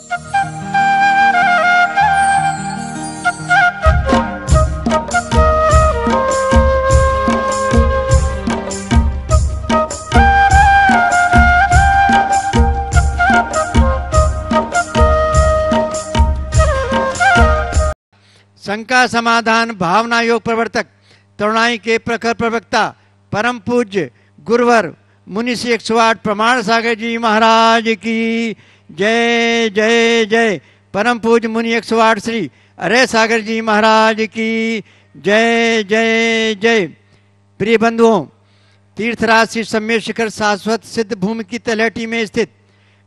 शंका समाधान भावना योग प्रवर्तक तरुणाई के प्रखर प्रवक्ता परम पूज्य गुरुवर मुनि श्री एक प्रमाण सागर जी महाराज की जय जय जय परम पूज मुनि एक सौ आठ श्री अरे सागर जी महाराज की जय जय जय प्रिय बंधुओं तीर्थराज श्री सम्य शिखर शाश्वत सिद्ध भूमि की तलहटी में स्थित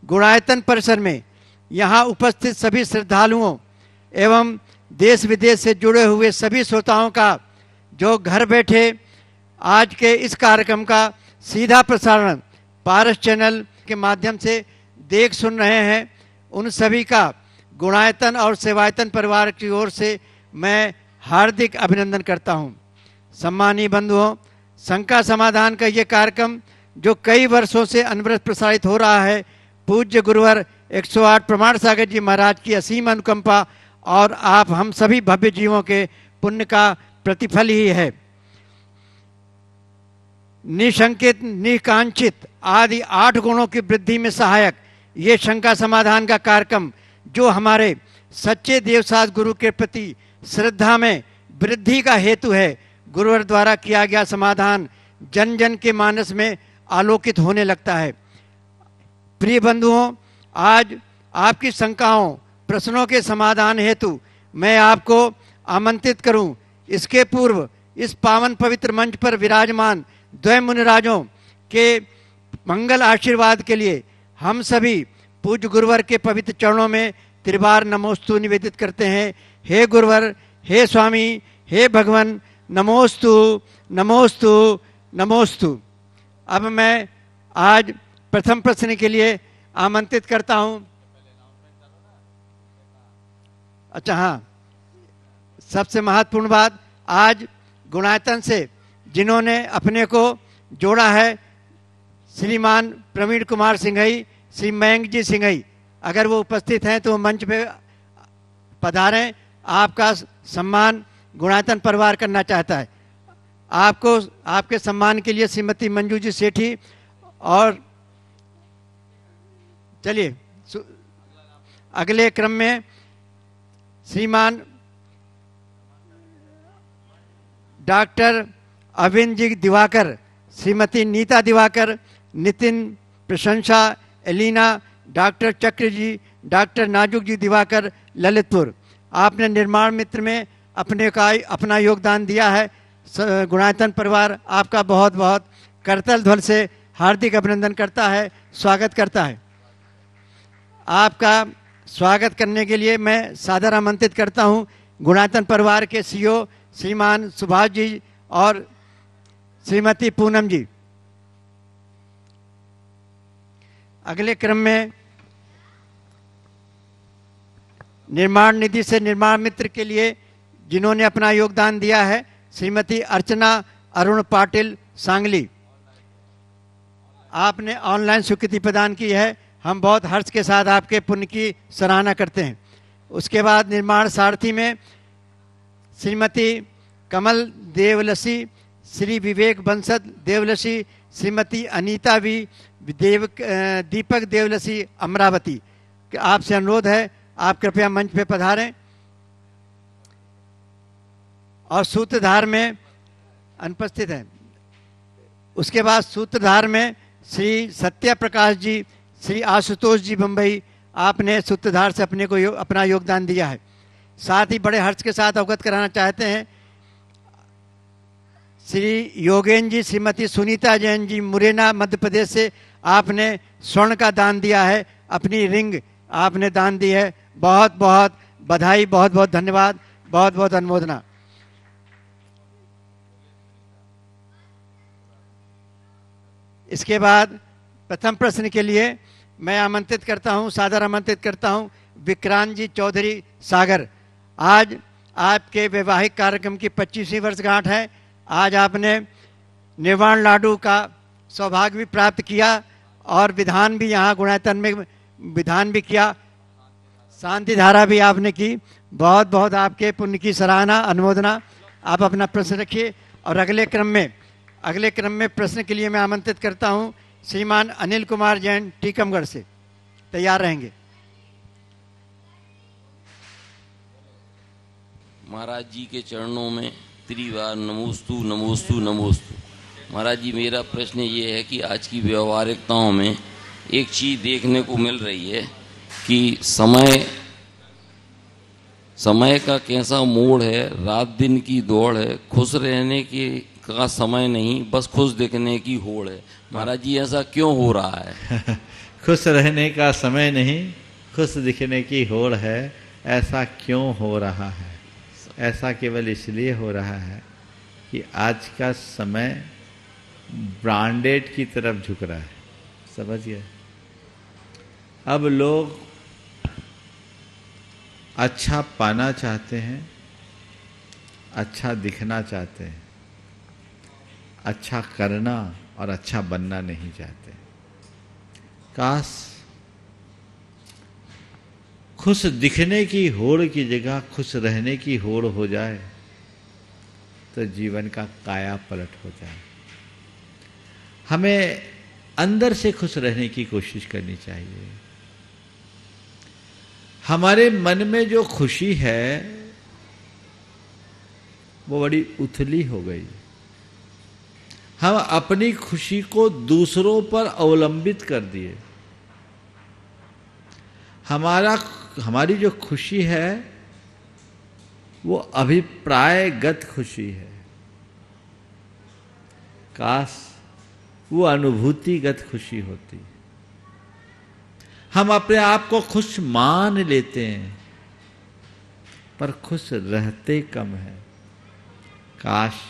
गुणायतन परिसर में यहाँ उपस्थित सभी श्रद्धालुओं एवं देश विदेश से जुड़े हुए सभी श्रोताओं का जो घर बैठे आज के इस कार्यक्रम का सीधा प्रसारण पारस चैनल के माध्यम से देख सुन रहे हैं उन सभी का गुणायतन और सेवायतन परिवार की ओर से मैं हार्दिक अभिनंदन करता हूं। सम्मानीय बंधुओं शंका समाधान का ये कार्यक्रम जो कई वर्षों से अनवरत प्रसारित हो रहा है पूज्य गुरुवर 108 प्रमाण सागर जी महाराज की असीम अनुकंपा और आप हम सभी भव्य जीवों के पुण्य का प्रतिफल ही है निशंकित निकांक्षित आदि आठ गुणों की वृद्धि में सहायक ये शंका समाधान का कार्यक्रम जो हमारे सच्चे देवसाज गुरु के प्रति श्रद्धा में वृद्धि का हेतु है गुरुवर द्वारा किया गया समाधान जन जन के मानस में आलोकित होने लगता है प्रिय बंधुओं आज आपकी शंकाओं प्रश्नों के समाधान हेतु मैं आपको आमंत्रित करूं इसके पूर्व इस पावन पवित्र मंच पर विराजमान द्वैमुनिराजों के मंगल आशीर्वाद के लिए हम सभी पूज्य गुरुवर के पवित्र चरणों में त्रिवार नमोस्तु निवेदित करते हैं हे गुरुवर हे स्वामी हे भगवान नमोस्तु नमोस्तु नमोस्तु अब मैं आज प्रथम प्रश्न के लिए आमंत्रित करता हूं अच्छा हाँ सबसे महत्वपूर्ण बात आज गुणायतन से जिन्होंने अपने को जोड़ा है श्रीमान प्रवीण कुमार सिंघई श्री मयंक जी सिंघई अगर वो उपस्थित हैं तो मंच पे पधारें आपका सम्मान गुणातन परिवार करना चाहता है आपको आपके सम्मान के लिए श्रीमती मंजू जी सेठी और चलिए अगले क्रम में श्रीमान डॉक्टर अविंद जी दिवाकर श्रीमती नीता दिवाकर नितिन प्रशंसा एलिना डॉक्टर चक्र जी डॉक्टर नाजुक जी दिवाकर ललितपुर आपने निर्माण मित्र में अपने का अपना योगदान दिया है गुणायतन परिवार आपका बहुत बहुत करतल ध्वल से हार्दिक अभिनंदन करता है स्वागत करता है आपका स्वागत करने के लिए मैं सादर आमंत्रित करता हूं गुणायतन परिवार के सीईओ श्रीमान सुभाष जी और श्रीमती पूनम जी अगले क्रम में निर्माण निधि से निर्माण मित्र के लिए जिन्होंने अपना योगदान दिया है श्रीमती अर्चना अरुण पाटिल सांगली आपने ऑनलाइन स्वीकृति प्रदान की है हम बहुत हर्ष के साथ आपके पुण्य की सराहना करते हैं उसके बाद निर्माण सारथी में श्रीमती कमल देवलसी श्री विवेक बंसद देवलसी श्रीमती अनीता भी देव दीपक देवलसी अमरावती आपसे अनुरोध है आप कृपया मंच पे पधारें और सूत्रधार में अनुपस्थित हैं उसके बाद सूत्रधार में श्री सत्या प्रकाश जी श्री आशुतोष जी बम्बई आपने सूत्रधार से अपने को यो, अपना योगदान दिया है साथ ही बड़े हर्ष के साथ अवगत कराना चाहते हैं श्री योगेन जी श्रीमती सुनीता जैन जी मुरैना मध्य प्रदेश से आपने स्वर्ण का दान दिया है अपनी रिंग आपने दान दी है बहुत बहुत बधाई बहुत बहुत धन्यवाद बहुत बहुत अनुमोदना इसके बाद प्रथम प्रश्न के लिए मैं आमंत्रित करता हूं सादर आमंत्रित करता हूं विक्रांत जी चौधरी सागर आज आपके वैवाहिक कार्यक्रम की पच्चीसवीं वर्षगांठ है आज आपने निर्वाण लाडू का सौभाग्य भी प्राप्त किया और विधान भी यहाँ गुणायतन में विधान भी किया शांति धारा भी आपने की बहुत बहुत आपके पुण्य की सराहना अनुमोदना आप अपना प्रश्न रखिए और अगले क्रम में अगले क्रम में प्रश्न के लिए मैं आमंत्रित करता हूँ श्रीमान अनिल कुमार जैन टीकमगढ़ से तैयार रहेंगे महाराज जी के चरणों में त्रिवार नमोस्तु नमोस्तु नमोस्तु महाराज जी मेरा प्रश्न ये है कि आज की व्यवहारिकताओं में एक चीज़ देखने को मिल रही है कि समय समय का कैसा मोड़ है रात दिन की दौड़ है खुश रहने के का समय नहीं बस खुश दिखने की होड़ है महाराज जी ऐसा क्यों हो रहा है खुश रहने का समय नहीं खुश दिखने की होड़ है ऐसा क्यों हो रहा है ऐसा केवल इसलिए हो रहा है कि आज का समय ब्रांडेड की तरफ झुक रहा है समझिए अब लोग अच्छा पाना चाहते हैं अच्छा दिखना चाहते हैं अच्छा करना और अच्छा बनना नहीं चाहते काश खुश दिखने की होड़ की जगह खुश रहने की होड़ हो जाए तो जीवन का काया पलट हो जाए हमें अंदर से खुश रहने की कोशिश करनी चाहिए हमारे मन में जो खुशी है वो बड़ी उथली हो गई हम अपनी खुशी को दूसरों पर अवलंबित कर दिए हमारा हमारी जो खुशी है वो अभिप्रायगत खुशी है काश वो अनुभूतिगत खुशी होती हम अपने आप को खुश मान लेते हैं पर खुश रहते कम है काश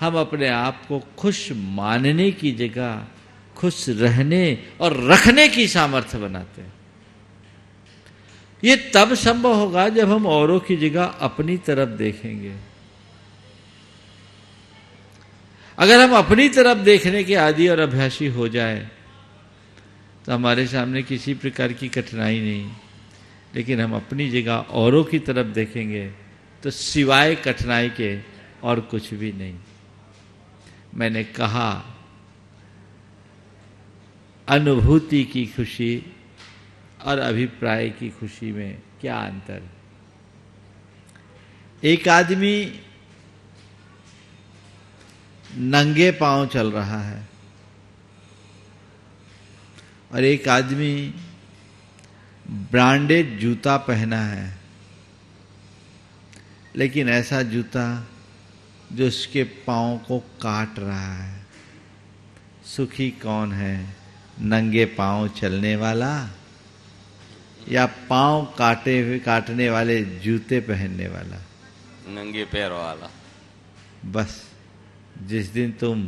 हम अपने आप को खुश मानने की जगह खुश रहने और रखने की सामर्थ्य बनाते हैं ये तब संभव होगा जब हम औरों की जगह अपनी तरफ देखेंगे अगर हम अपनी तरफ देखने के आदि और अभ्यासी हो जाए तो हमारे सामने किसी प्रकार की कठिनाई नहीं लेकिन हम अपनी जगह औरों की तरफ देखेंगे तो सिवाय कठिनाई के और कुछ भी नहीं मैंने कहा अनुभूति की खुशी और अभिप्राय की खुशी में क्या अंतर एक आदमी नंगे पांव चल रहा है और एक आदमी ब्रांडेड जूता पहना है लेकिन ऐसा जूता जो उसके पाँव को काट रहा है सुखी कौन है नंगे पाँव चलने वाला या पांव काटे हुए काटने वाले जूते पहनने वाला नंगे पैर वाला बस जिस दिन तुम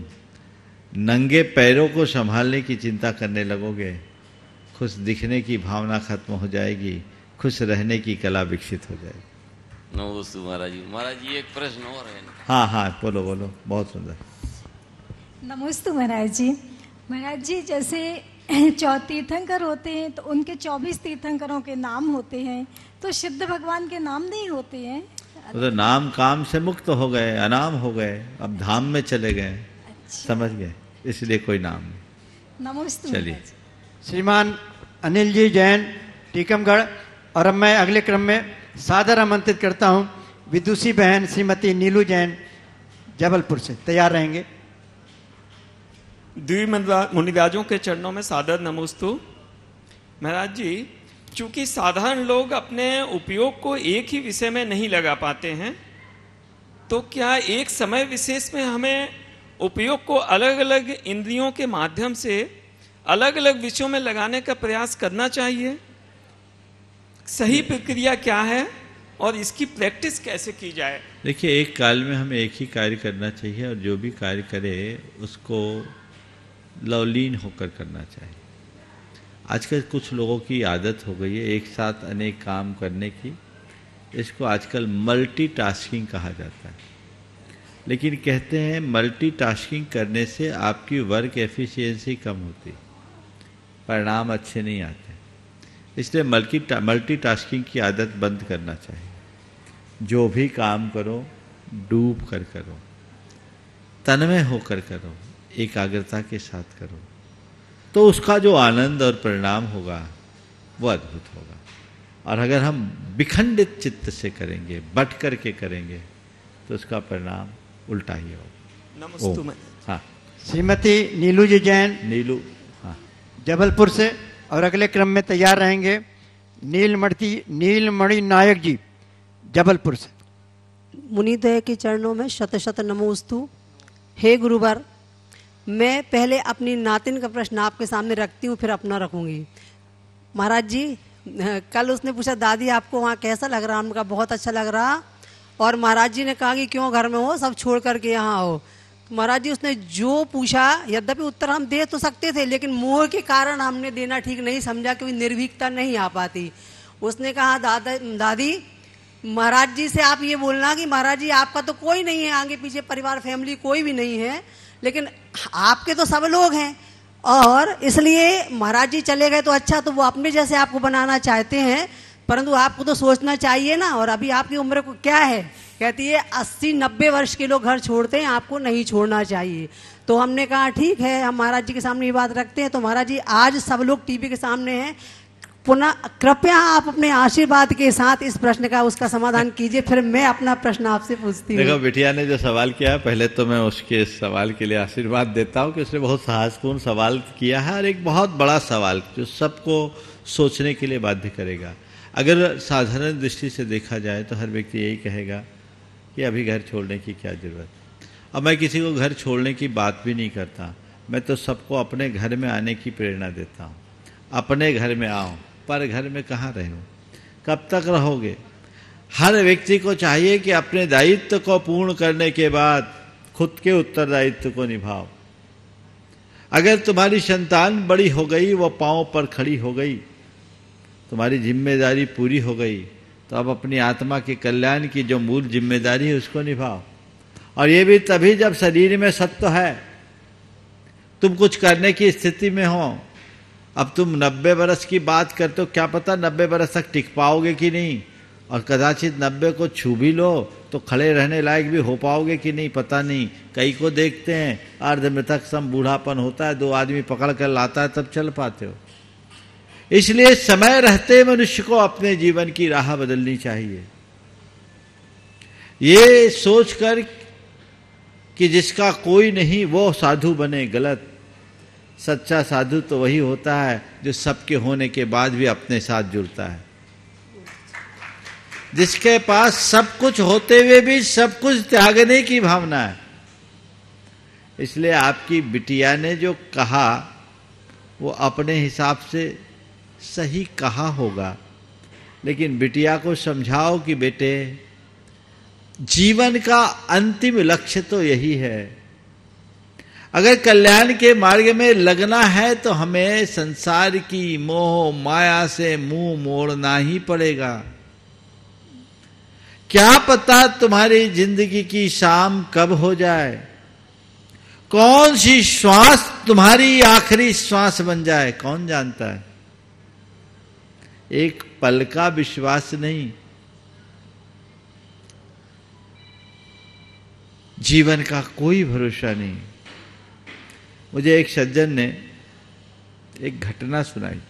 नंगे पैरों को संभालने की चिंता करने लगोगे खुश दिखने की भावना खत्म हो जाएगी खुश रहने की कला विकसित हो जाएगी नमस्ते महाराज जी महाराज जी एक प्रश्न और है हाँ हाँ बोलो बोलो बहुत सुंदर नमस्ते महाराज जी महाराज जी जैसे तीर्थंकर होते हैं तो उनके चौबीस तीर्थंकरों के नाम होते हैं तो सिद्ध भगवान के नाम नहीं होते हैं तो नाम काम से मुक्त हो गए अनाम हो गए अब धाम में चले गए अच्छा। समझ गए इसलिए कोई नाम नमस्ते चलिए श्रीमान अनिल जी जैन टीकमगढ़ और अब मैं अगले क्रम में सादर आमंत्रित करता हूँ विदुषी बहन श्रीमती नीलू जैन जबलपुर से तैयार रहेंगे द्वि मुनिराजों के चरणों में सादर नमोस्तु महाराज जी चूंकि साधारण लोग अपने उपयोग को एक ही विषय में नहीं लगा पाते हैं तो क्या एक समय विशेष में हमें उपयोग को अलग अलग इंद्रियों के माध्यम से अलग अलग विषयों में लगाने का प्रयास करना चाहिए सही प्रक्रिया क्या है और इसकी प्रैक्टिस कैसे की जाए देखिए एक काल में हमें एक ही कार्य करना चाहिए और जो भी कार्य करे उसको लवलीन होकर करना चाहिए आजकल कुछ लोगों की आदत हो गई है एक साथ अनेक काम करने की इसको आजकल मल्टीटास्किंग कहा जाता है लेकिन कहते हैं मल्टीटास्किंग करने से आपकी वर्क एफिशिएंसी कम होती परिणाम अच्छे नहीं आते इसलिए मल्टी मल्टीटास्किंग की आदत बंद करना चाहिए जो भी काम करो डूब कर करो तनमय होकर करो एकाग्रता के साथ करो तो उसका जो आनंद और परिणाम होगा वो अद्भुत होगा और अगर हम विखंडित चित्त से करेंगे बट करके करेंगे तो उसका परिणाम उल्टा ही होगा नमस्ते हाँ श्रीमती नीलू जी जैन नीलू हाँ जबलपुर से और अगले क्रम में तैयार रहेंगे नीलमणि नीलमणि नायक जी जबलपुर से मुनिदय के चरणों में शत शत नमोस्तु हे गुरुवार मैं पहले अपनी नातिन का प्रश्न आपके सामने रखती हूँ फिर अपना रखूंगी महाराज जी कल उसने पूछा दादी आपको वहाँ कैसा लग रहा उनका बहुत अच्छा लग रहा और महाराज जी ने कहा कि क्यों घर में हो सब छोड़ करके यहाँ हो तो महाराज जी उसने जो पूछा यद्यपि उत्तर हम दे तो सकते थे लेकिन मोह के कारण हमने देना ठीक नहीं समझा क्योंकि निर्भीकता नहीं आ पाती उसने कहा दादा दादी महाराज जी से आप ये बोलना कि महाराज जी आपका तो कोई नहीं है आगे पीछे परिवार फैमिली कोई भी नहीं है लेकिन आपके तो सब लोग हैं और इसलिए महाराज जी चले गए तो अच्छा तो वो अपने जैसे आपको बनाना चाहते हैं परंतु आपको तो सोचना चाहिए ना और अभी आपकी उम्र को क्या है कहती है अस्सी नब्बे वर्ष के लोग घर छोड़ते हैं आपको नहीं छोड़ना चाहिए तो हमने कहा ठीक है हम महाराज जी के सामने ये बात रखते हैं तो महाराज जी आज सब लोग टीवी के सामने हैं पुनः कृपया आप अपने आशीर्वाद के साथ इस प्रश्न का उसका समाधान कीजिए फिर मैं अपना प्रश्न आपसे पूछती हूँ देखो बिटिया ने जो सवाल किया पहले तो मैं उसके सवाल के लिए आशीर्वाद देता हूँ कि उसने बहुत साहसपूर्ण सवाल किया है और एक बहुत बड़ा सवाल जो सबको सोचने के लिए बाध्य करेगा अगर साधारण दृष्टि से देखा जाए तो हर व्यक्ति यही कहेगा कि अभी घर छोड़ने की क्या ज़रूरत अब मैं किसी को घर छोड़ने की बात भी नहीं करता मैं तो सबको अपने घर में आने की प्रेरणा देता हूँ अपने घर में आओ पर घर में कहाँ रहे हो कब तक रहोगे हर व्यक्ति को चाहिए कि अपने दायित्व को पूर्ण करने के बाद खुद के उत्तरदायित्व को निभाओ अगर तुम्हारी संतान बड़ी हो गई वह पाँव पर खड़ी हो गई तुम्हारी जिम्मेदारी पूरी हो गई तो अब अपनी आत्मा के कल्याण की जो मूल जिम्मेदारी है उसको निभाओ और ये भी तभी जब शरीर में सत्य है तुम कुछ करने की स्थिति में हो अब तुम नब्बे बरस की बात करते हो क्या पता नब्बे बरस तक टिक पाओगे कि नहीं और कदाचित नब्बे को छू भी लो तो खड़े रहने लायक भी हो पाओगे कि नहीं पता नहीं कई को देखते हैं अर्ध मृतक सम बूढ़ापन होता है दो आदमी पकड़ कर लाता है तब चल पाते हो इसलिए समय रहते मनुष्य को अपने जीवन की राह बदलनी चाहिए ये सोचकर कि जिसका कोई नहीं वो साधु बने गलत सच्चा साधु तो वही होता है जो सबके होने के बाद भी अपने साथ जुड़ता है जिसके पास सब कुछ होते हुए भी सब कुछ त्यागने की भावना है इसलिए आपकी बिटिया ने जो कहा वो अपने हिसाब से सही कहा होगा लेकिन बिटिया को समझाओ कि बेटे जीवन का अंतिम लक्ष्य तो यही है अगर कल्याण के मार्ग में लगना है तो हमें संसार की मोह माया से मुंह मोड़ना ही पड़ेगा क्या पता तुम्हारी जिंदगी की शाम कब हो जाए कौन सी श्वास तुम्हारी आखिरी श्वास बन जाए कौन जानता है एक पल का विश्वास नहीं जीवन का कोई भरोसा नहीं मुझे एक सज्जन ने एक घटना सुनाई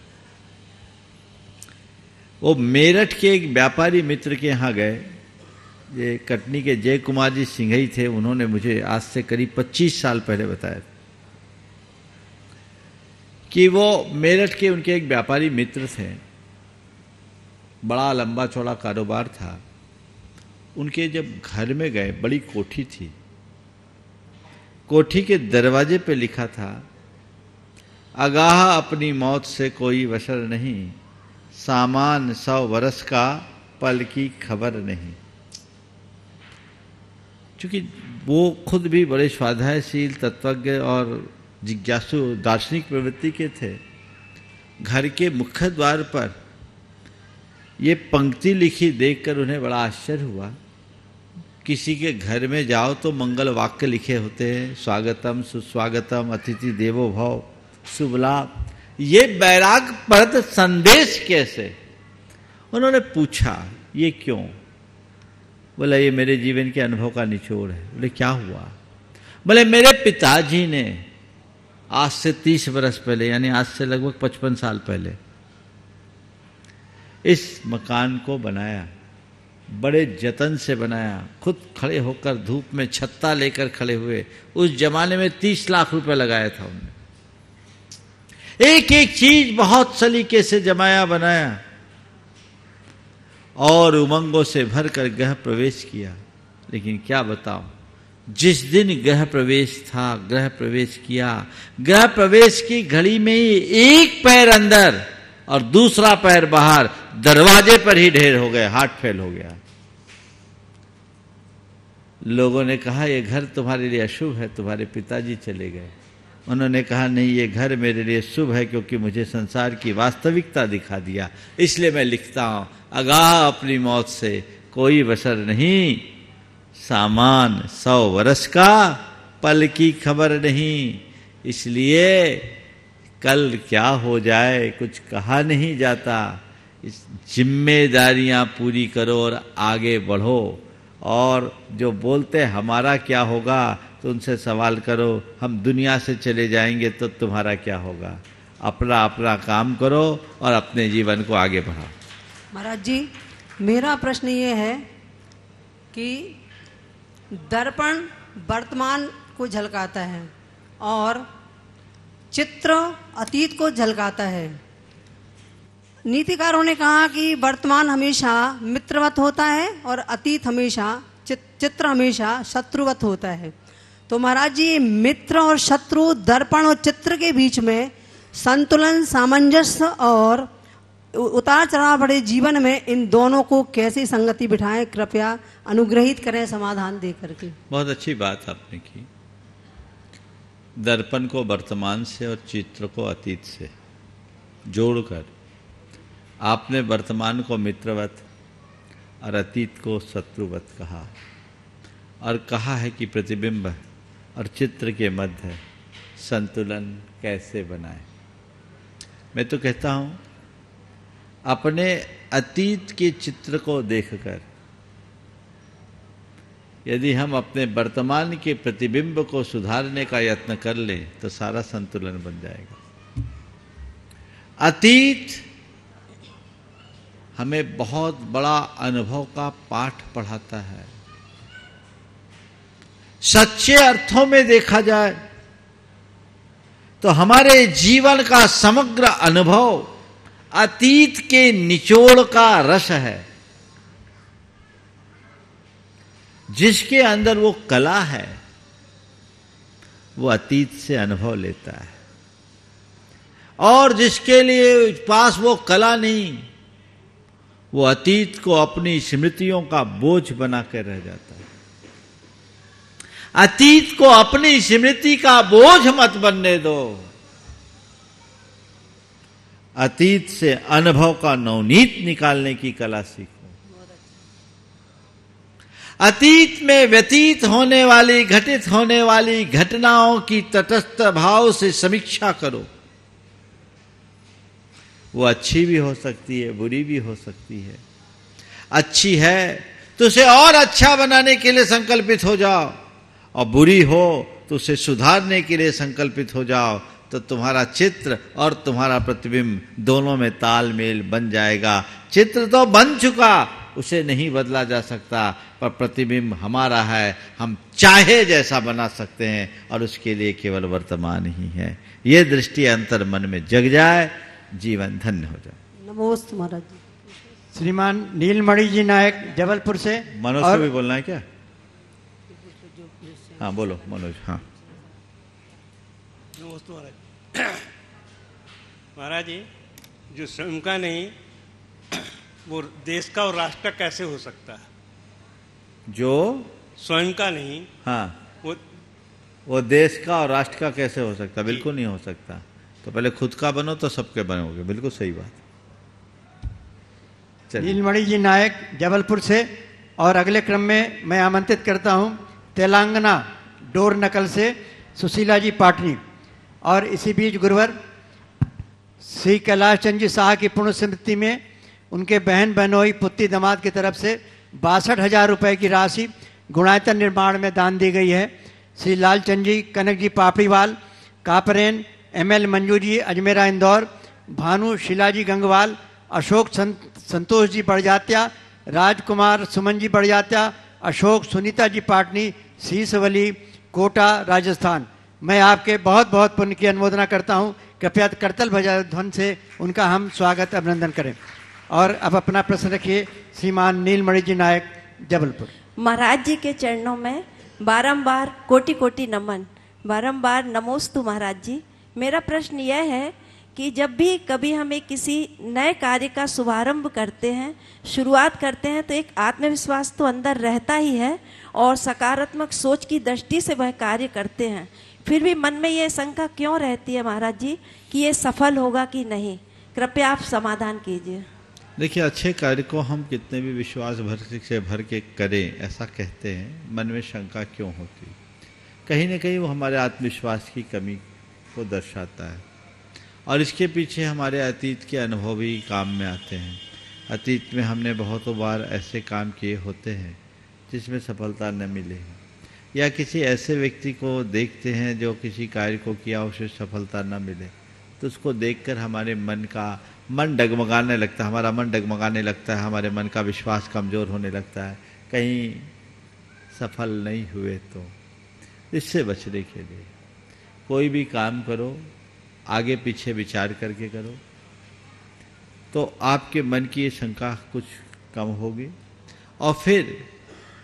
वो मेरठ के एक व्यापारी मित्र के यहाँ गए ये कटनी के जय कुमार जी ही थे उन्होंने मुझे आज से करीब 25 साल पहले बताया कि वो मेरठ के उनके एक व्यापारी मित्र थे बड़ा लंबा चौड़ा कारोबार था उनके जब घर में गए बड़ी कोठी थी कोठी के दरवाजे पे लिखा था अगाह अपनी मौत से कोई वशर नहीं सामान सौ वर्ष का पल की खबर नहीं क्योंकि वो खुद भी बड़े स्वाध्यायशील तत्वज्ञ और जिज्ञासु दार्शनिक प्रवृत्ति के थे घर के मुख्य द्वार पर ये पंक्ति लिखी देखकर उन्हें बड़ा आश्चर्य हुआ किसी के घर में जाओ तो मंगल वाक्य लिखे होते हैं स्वागतम सुस्वागतम अतिथि देवो भव शुभ लाभ ये बैराग परत संदेश कैसे उन्होंने पूछा ये क्यों बोला ये मेरे जीवन के अनुभव का निचोड़ है बोले क्या हुआ बोले मेरे पिताजी ने आज से तीस बरस पहले यानी आज से लगभग पचपन साल पहले इस मकान को बनाया बड़े जतन से बनाया खुद खड़े होकर धूप में छत्ता लेकर खड़े हुए उस जमाने में तीस लाख रुपए लगाया था उन्होंने एक एक चीज बहुत सलीके से जमाया बनाया और उमंगों से भर कर गृह प्रवेश किया लेकिन क्या बताओ जिस दिन ग्रह प्रवेश था गृह प्रवेश किया गृह प्रवेश की घड़ी में ही एक पैर अंदर और दूसरा पैर बाहर दरवाजे पर ही ढेर हो गए हार्ट फेल हो गया लोगों ने कहा ये घर तुम्हारे लिए अशुभ है तुम्हारे पिताजी चले गए उन्होंने कहा नहीं ये घर मेरे लिए शुभ है क्योंकि मुझे संसार की वास्तविकता दिखा दिया इसलिए मैं लिखता हूँ अगाह अपनी मौत से कोई बसर नहीं सामान सौ वर्ष का पल की खबर नहीं इसलिए कल क्या हो जाए कुछ कहा नहीं जाता इस जिम्मेदारियाँ पूरी करो और आगे बढ़ो और जो बोलते हमारा क्या होगा तो उनसे सवाल करो हम दुनिया से चले जाएंगे तो तुम्हारा क्या होगा अपना अपना काम करो और अपने जीवन को आगे बढ़ाओ महाराज जी मेरा प्रश्न ये है कि दर्पण वर्तमान को झलकाता है और चित्र अतीत को झलकाता है नीतिकारों ने कहा कि वर्तमान हमेशा मित्रवत होता है और अतीत हमेशा चित्र हमेशा शत्रुवत होता है तो महाराज जी मित्र और शत्रु दर्पण और चित्र के बीच में संतुलन सामंजस्य और उतार चढ़ाव भरे जीवन में इन दोनों को कैसी संगति बिठाएं कृपया अनुग्रहित करें समाधान दे करके बहुत अच्छी बात आपने की दर्पण को वर्तमान से और चित्र को अतीत से जोड़कर आपने वर्तमान को मित्रवत और अतीत को शत्रुवत कहा और कहा है कि प्रतिबिंब और चित्र के मध्य संतुलन कैसे बनाए मैं तो कहता हूँ अपने अतीत के चित्र को देखकर यदि हम अपने वर्तमान के प्रतिबिंब को सुधारने का यत्न कर लें तो सारा संतुलन बन जाएगा अतीत हमें बहुत बड़ा अनुभव का पाठ पढ़ाता है सच्चे अर्थों में देखा जाए तो हमारे जीवन का समग्र अनुभव अतीत के निचोड़ का रस है जिसके अंदर वो कला है वो अतीत से अनुभव लेता है और जिसके लिए पास वो कला नहीं वो अतीत को अपनी स्मृतियों का बोझ बना के रह जाता है अतीत को अपनी स्मृति का बोझ मत बनने दो अतीत से अनुभव का नवनीत निकालने की कला सीखो अतीत में व्यतीत होने वाली घटित होने वाली घटनाओं की तटस्थ भाव से समीक्षा करो वो अच्छी भी हो सकती है बुरी भी हो सकती है अच्छी है तो उसे और अच्छा बनाने के लिए संकल्पित हो जाओ और बुरी हो तो उसे सुधारने के लिए संकल्पित हो जाओ तो तुम्हारा चित्र और तुम्हारा प्रतिबिंब दोनों में तालमेल बन जाएगा चित्र तो बन चुका उसे नहीं बदला जा सकता पर प्रतिबिंब हमारा है हम चाहे जैसा बना सकते हैं और उसके लिए केवल वर्तमान ही है ये दृष्टि अंतर मन में जग जाए जीवन धन्य हो जाए नमोस्त महाराज श्रीमान नीलमणि जी नायक जबलपुर से मनोज और... भी बोलना है क्या हाँ बोलो मनोज हाँ नमोस्त महाराज महाराज जी जो स्वयं का नहीं वो देश का और राष्ट्र का कैसे हो सकता है जो स्वयं का नहीं हाँ वो वो देश का और राष्ट्र का कैसे हो सकता बिल्कुल नहीं हो सकता तो पहले खुद का बनो तो सबके बनोगे बिल्कुल सही बात नीलमणि जी नायक जबलपुर से और अगले क्रम में मैं आमंत्रित करता हूँ तेलंगाना डोर नकल से सुशीला जी पाटनी और इसी बीच गुरुवर श्री कैलाश चंद जी शाह की पुण्य स्मृति में उनके बहन बहनोई पुत्री दमाद की तरफ से बासठ हजार रुपये की राशि गुणायतन निर्माण में दान दी गई है श्री लालचंद जी कनक जी पापड़ीवाल कापरेन एम एल मंजू जी अजमेरा इंदौर भानु शिलाजी गंगवाल अशोक संत, संतोष जी बड़जात्या राजकुमार सुमन जी बड़जात्या अशोक सुनीता जी पाटनी शीसवली कोटा राजस्थान मैं आपके बहुत बहुत पुण्य की अनुमोदना करता हूँ कृपया करतल भजा ध्वन से उनका हम स्वागत अभिनंदन करें और अब अपना प्रश्न रखिए श्रीमान नीलमणि जी नायक जबलपुर महाराज जी के चरणों में बारंबार कोटि कोटि नमन बारंबार नमोस्तु महाराज जी मेरा प्रश्न यह है कि जब भी कभी हमें किसी नए कार्य का शुभारंभ करते हैं शुरुआत करते हैं तो एक आत्मविश्वास तो अंदर रहता ही है और सकारात्मक सोच की दृष्टि से वह कार्य करते हैं फिर भी मन में यह शंका क्यों रहती है महाराज जी कि ये सफल होगा कि नहीं कृपया आप समाधान कीजिए देखिए अच्छे कार्य को हम कितने भी विश्वास भर से भर के करें ऐसा कहते हैं मन में शंका क्यों होती कहीं ना कहीं वो हमारे आत्मविश्वास की कमी को दर्शाता है और इसके पीछे हमारे अतीत के अनुभव भी काम में आते हैं अतीत में हमने बहुत बार ऐसे काम किए होते हैं जिसमें सफलता न मिली या किसी ऐसे व्यक्ति को देखते हैं जो किसी कार्य को किया उसे सफलता न मिले तो उसको देखकर हमारे मन का मन डगमगाने लगता है हमारा मन डगमगाने लगता है हमारे मन का विश्वास कमज़ोर होने लगता है कहीं सफल नहीं हुए तो इससे बचने के लिए कोई भी काम करो आगे पीछे विचार करके करो तो आपके मन की ये शंका कुछ कम होगी और फिर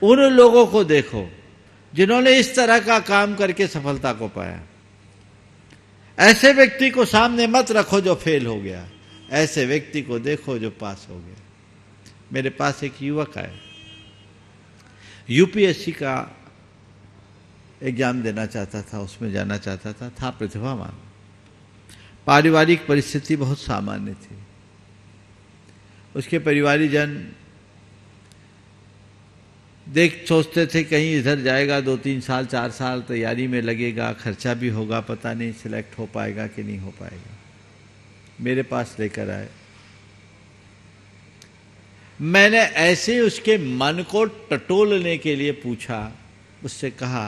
उन लोगों को देखो जिन्होंने इस तरह का काम करके सफलता को पाया ऐसे व्यक्ति को सामने मत रखो जो फेल हो गया ऐसे व्यक्ति को देखो जो पास हो गया मेरे पास एक युवक आए यूपीएससी का एग्जाम देना चाहता था उसमें जाना चाहता था था प्रतिभावान पारिवारिक परिस्थिति बहुत सामान्य थी उसके परिवारी जन देख सोचते थे कहीं इधर जाएगा दो तीन साल चार साल तैयारी में लगेगा खर्चा भी होगा पता नहीं सिलेक्ट हो पाएगा कि नहीं हो पाएगा मेरे पास लेकर आए मैंने ऐसे उसके मन को टटोलने के लिए पूछा उससे कहा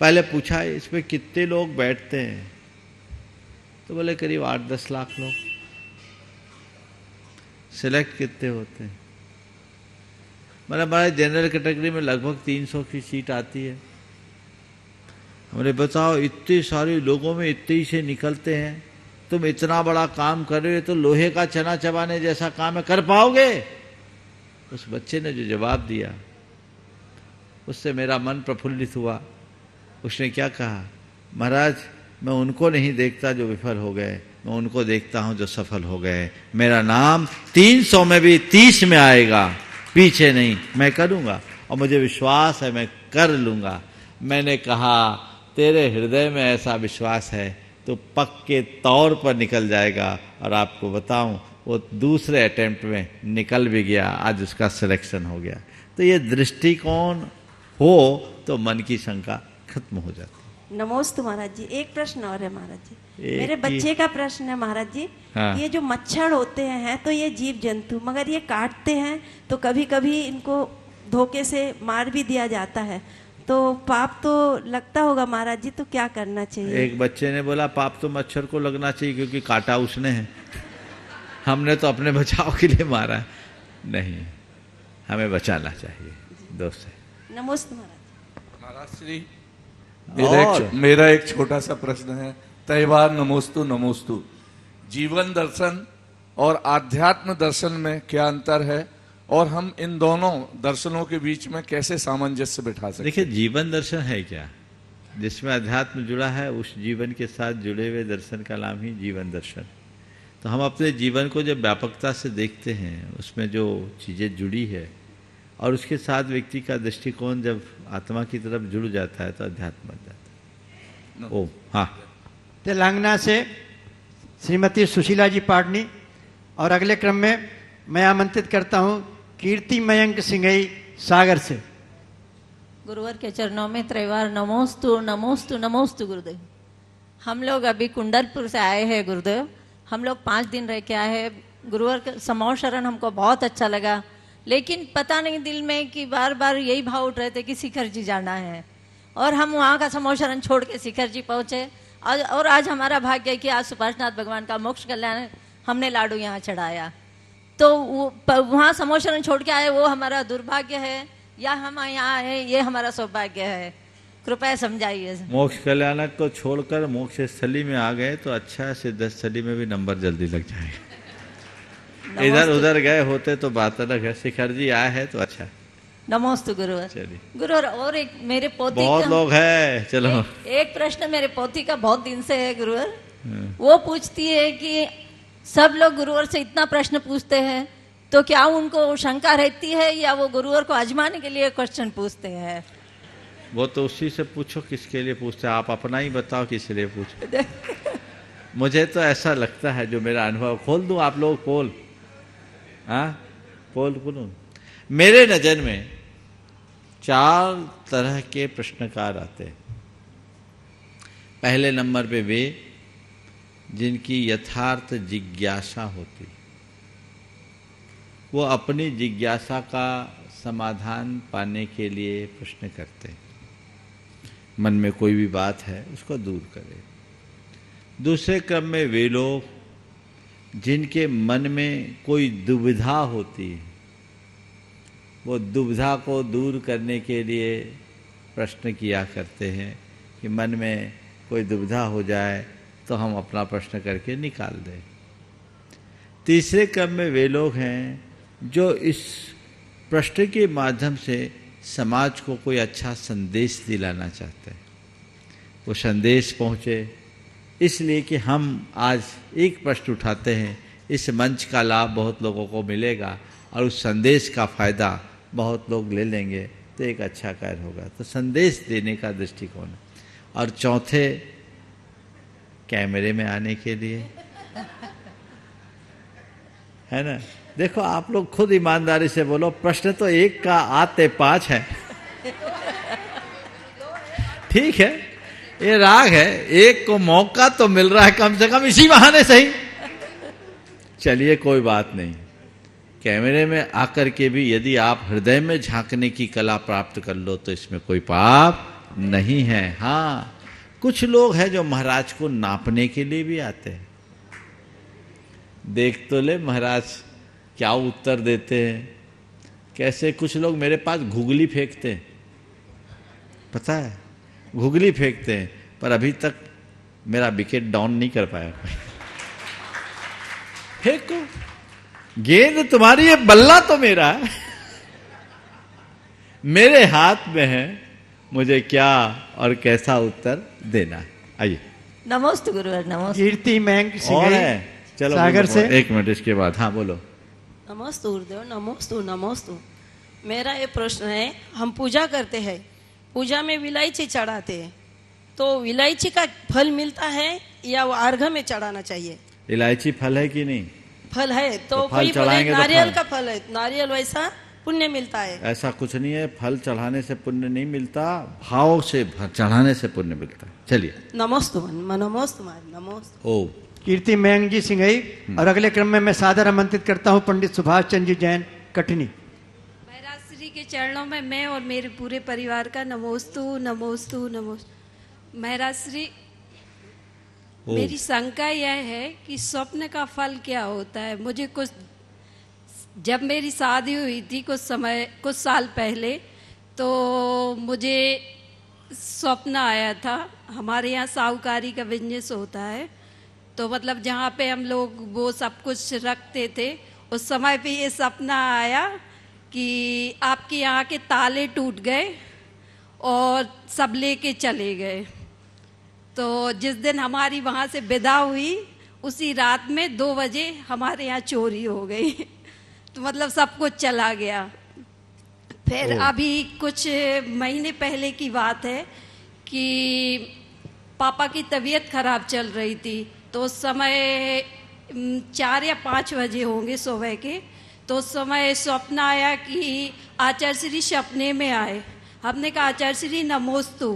पहले पूछा इसमें कितने लोग बैठते हैं तो बोले करीब आठ दस लाख लोग सिलेक्ट कितने होते हैं मतलब हमारे जनरल कैटेगरी में लगभग तीन सौ की सीट आती है हमने बताओ इतने सारे लोगों में इतने से निकलते हैं तुम इतना बड़ा काम कर रहे हो तो लोहे का चना चबाने जैसा काम है कर पाओगे उस बच्चे ने जो जवाब दिया उससे मेरा मन प्रफुल्लित हुआ उसने क्या कहा महाराज मैं उनको नहीं देखता जो विफल हो गए मैं उनको देखता हूं जो सफल हो गए मेरा नाम तीन सौ में भी तीस में आएगा पीछे नहीं मैं करूँगा और मुझे विश्वास है मैं कर लूँगा मैंने कहा तेरे हृदय में ऐसा विश्वास है तो पक्के तौर पर निकल जाएगा और आपको बताऊं वो दूसरे अटेम्प्ट में निकल भी गया आज उसका सिलेक्शन हो गया तो ये दृष्टिकोण हो तो मन की शंका खत्म हो जाती है नमोस्तु महाराज जी एक प्रश्न और है महाराज जी मेरे बच्चे का प्रश्न है महाराज जी हाँ। ये जो मच्छर होते हैं तो ये जीव जंतु मगर ये काटते हैं तो कभी कभी इनको धोखे से मार भी दिया जाता है तो पाप तो लगता होगा महाराज जी तो क्या करना चाहिए एक बच्चे ने बोला पाप तो मच्छर को लगना चाहिए क्योंकि काटा उसने है हमने तो अपने बचाव के लिए मारा नहीं हमें बचाना चाहिए दोस्त नमोस्त महाराज महाराज श्री मेरा एक मेरा एक छोटा सा प्रश्न है त्यौहार नमोस्तु नमोस्तु जीवन दर्शन और आध्यात्म दर्शन में क्या अंतर है और हम इन दोनों दर्शनों के बीच में कैसे सामंजस्य बैठा सकते देखिए जीवन दर्शन है क्या जिसमें अध्यात्म जुड़ा है उस जीवन के साथ जुड़े हुए दर्शन का नाम ही जीवन दर्शन तो हम अपने जीवन को जब व्यापकता से देखते हैं उसमें जो चीज़ें जुड़ी है और उसके साथ व्यक्ति का दृष्टिकोण जब आत्मा की तरफ जुड़ जाता है तो अध्यात्म बन जाता है ओ हाँ तेलंगाना से श्रीमती सुशीला जी पाडनी और अगले क्रम में मैं आमंत्रित करता हूँ कीर्ति मयंक सिंघई सागर से गुरुवर के चरणों में त्रिवार नमोस्तु नमोस्तु नमोस्तु गुरुदेव हम लोग अभी कुंडलपुर से आए हैं गुरुदेव हम लोग पाँच दिन रह के आए हैं गुरुवर का समो शरण हमको बहुत अच्छा लगा लेकिन पता नहीं दिल में कि बार बार यही भाव उठ रहे थे कि शिखर जी जाना है और हम वहाँ का समोशरण छोड़ के शिखर जी पहुँचे और आज हमारा भाग्य है कि आज सुभाषनाथ भगवान का मोक्ष कल्याण हमने लाडू यहाँ चढ़ाया तो वहाँ समोशरण छोड़ के आए वो हमारा दुर्भाग्य है या हम यहाँ आए ये हमारा सौभाग्य है कृपया समझाइए मोक्ष कल्याणक को छोड़कर मोक्ष स्थली में आ गए तो अच्छा से दस स्थली में भी नंबर जल्दी लग जाएगा इधर उधर गए होते तो बात अलग है शिखर जी आए हैं तो अच्छा नमस्ते गुरुवर गुरुवर और एक मेरे पोती बहुत लोग है चलो एक, एक प्रश्न मेरे पोती का बहुत दिन से है गुरुवर हाँ। वो पूछती है कि सब लोग गुरुवर से इतना प्रश्न पूछते हैं तो क्या उनको शंका रहती है या वो गुरुवर को आजमाने के लिए क्वेश्चन पूछते हैं वो तो उसी से पूछो किसके लिए पूछते आप अपना ही बताओ किस लिए पूछो मुझे तो ऐसा लगता है जो मेरा अनुभव खोल दूं आप लोग खोल हाँ बोल बोलो मेरे नज़र में चार तरह के प्रश्नकार आते हैं पहले नंबर पे वे जिनकी यथार्थ जिज्ञासा होती वो अपनी जिज्ञासा का समाधान पाने के लिए प्रश्न करते हैं मन में कोई भी बात है उसको दूर करें दूसरे क्रम में वे लोग जिनके मन में कोई दुविधा होती है वो दुविधा को दूर करने के लिए प्रश्न किया करते हैं कि मन में कोई दुविधा हो जाए तो हम अपना प्रश्न करके निकाल दें तीसरे क्रम में वे लोग हैं जो इस प्रश्न के माध्यम से समाज को कोई अच्छा संदेश दिलाना चाहते हैं वो संदेश पहुँचे इसलिए कि हम आज एक प्रश्न उठाते हैं इस मंच का लाभ बहुत लोगों को मिलेगा और उस संदेश का फ़ायदा बहुत लोग ले लेंगे तो एक अच्छा कार्य होगा तो संदेश देने का दृष्टिकोण और चौथे कैमरे में आने के लिए है ना देखो आप लोग खुद ईमानदारी से बोलो प्रश्न तो एक का आते पांच है ठीक है ये राग है एक को मौका तो मिल रहा है कम से कम इसी बहाने सही चलिए कोई बात नहीं कैमरे में आकर के भी यदि आप हृदय में झांकने की कला प्राप्त कर लो तो इसमें कोई पाप नहीं है हाँ कुछ लोग हैं जो महाराज को नापने के लिए भी आते हैं देख तो ले महाराज क्या उत्तर देते हैं कैसे कुछ लोग मेरे पास घुगली फेंकते हैं पता है घुगली फेंकते हैं पर अभी तक मेरा विकेट डाउन नहीं कर पाया फेंको गेंद तुम्हारी है बल्ला तो मेरा है मेरे हाथ में है मुझे क्या और कैसा उत्तर देना आइए नमस्ते गुरु नमस्ते कीर्ति मैंग चलो सागर से एक मिनट इसके बाद हाँ बोलो नमस्ते गुरुदेव नमोस्तु नमोस्तु मेरा ये प्रश्न है हम पूजा करते हैं पूजा में विलायची चढ़ाते हैं तो विलायची का फल मिलता है या वो अर्घ में चढ़ाना चाहिए इलायची फल है कि नहीं फल है तो, तो फल चढ़ाएंगे तो नारियल तो का फल है नारियल वैसा पुण्य मिलता है ऐसा कुछ नहीं है फल चढ़ाने से पुण्य नहीं मिलता भाव से चढ़ाने से पुण्य मिलता है चलिए नमोस्त नमोस्तु नमोस्तु ओ कीर्ति मयंक जी सिंह हम्म। और अगले क्रम में मैं सादर आमंत्रित करता हूँ पंडित सुभाष चंद्र जी जैन कटनी के चरणों में मैं और मेरे पूरे परिवार का नमोस्तु नमोस्तु नमोस्तु महाराज श्री मेरी शंका यह है कि स्वप्न का फल क्या होता है मुझे कुछ जब मेरी शादी हुई थी कुछ समय कुछ साल पहले तो मुझे स्वप्न आया था हमारे यहाँ साहूकारी का बिजनेस होता है तो मतलब जहाँ पे हम लोग वो सब कुछ रखते थे उस समय पे ये सपना आया कि आपके यहाँ के ताले टूट गए और सब लेके चले गए तो जिस दिन हमारी वहाँ से विदा हुई उसी रात में दो बजे हमारे यहाँ चोरी हो गई तो मतलब सब कुछ चला गया फिर अभी कुछ महीने पहले की बात है कि पापा की तबीयत खराब चल रही थी तो उस समय चार या पाँच बजे होंगे सुबह के तो उस समय स्वप्न आया कि आचार्य श्री सपने में आए हमने कहा आचार्य श्री नमोस्तु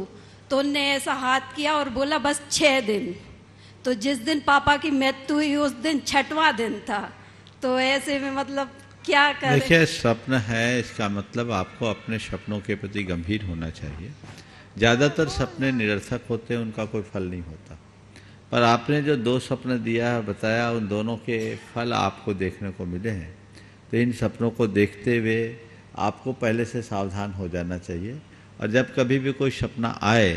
तो उनने ऐसा हाथ किया और बोला बस छः दिन तो जिस दिन पापा की मृत्यु हुई उस दिन छठवा दिन था तो ऐसे में मतलब क्या करें देखिए स्वप्न है इसका मतलब आपको अपने सपनों के प्रति गंभीर होना चाहिए ज़्यादातर सपने निरर्थक होते हैं उनका कोई फल नहीं होता पर आपने जो दो सपने दिया बताया उन दोनों के फल आपको देखने को मिले हैं तो इन सपनों को देखते हुए आपको पहले से सावधान हो जाना चाहिए और जब कभी भी कोई सपना आए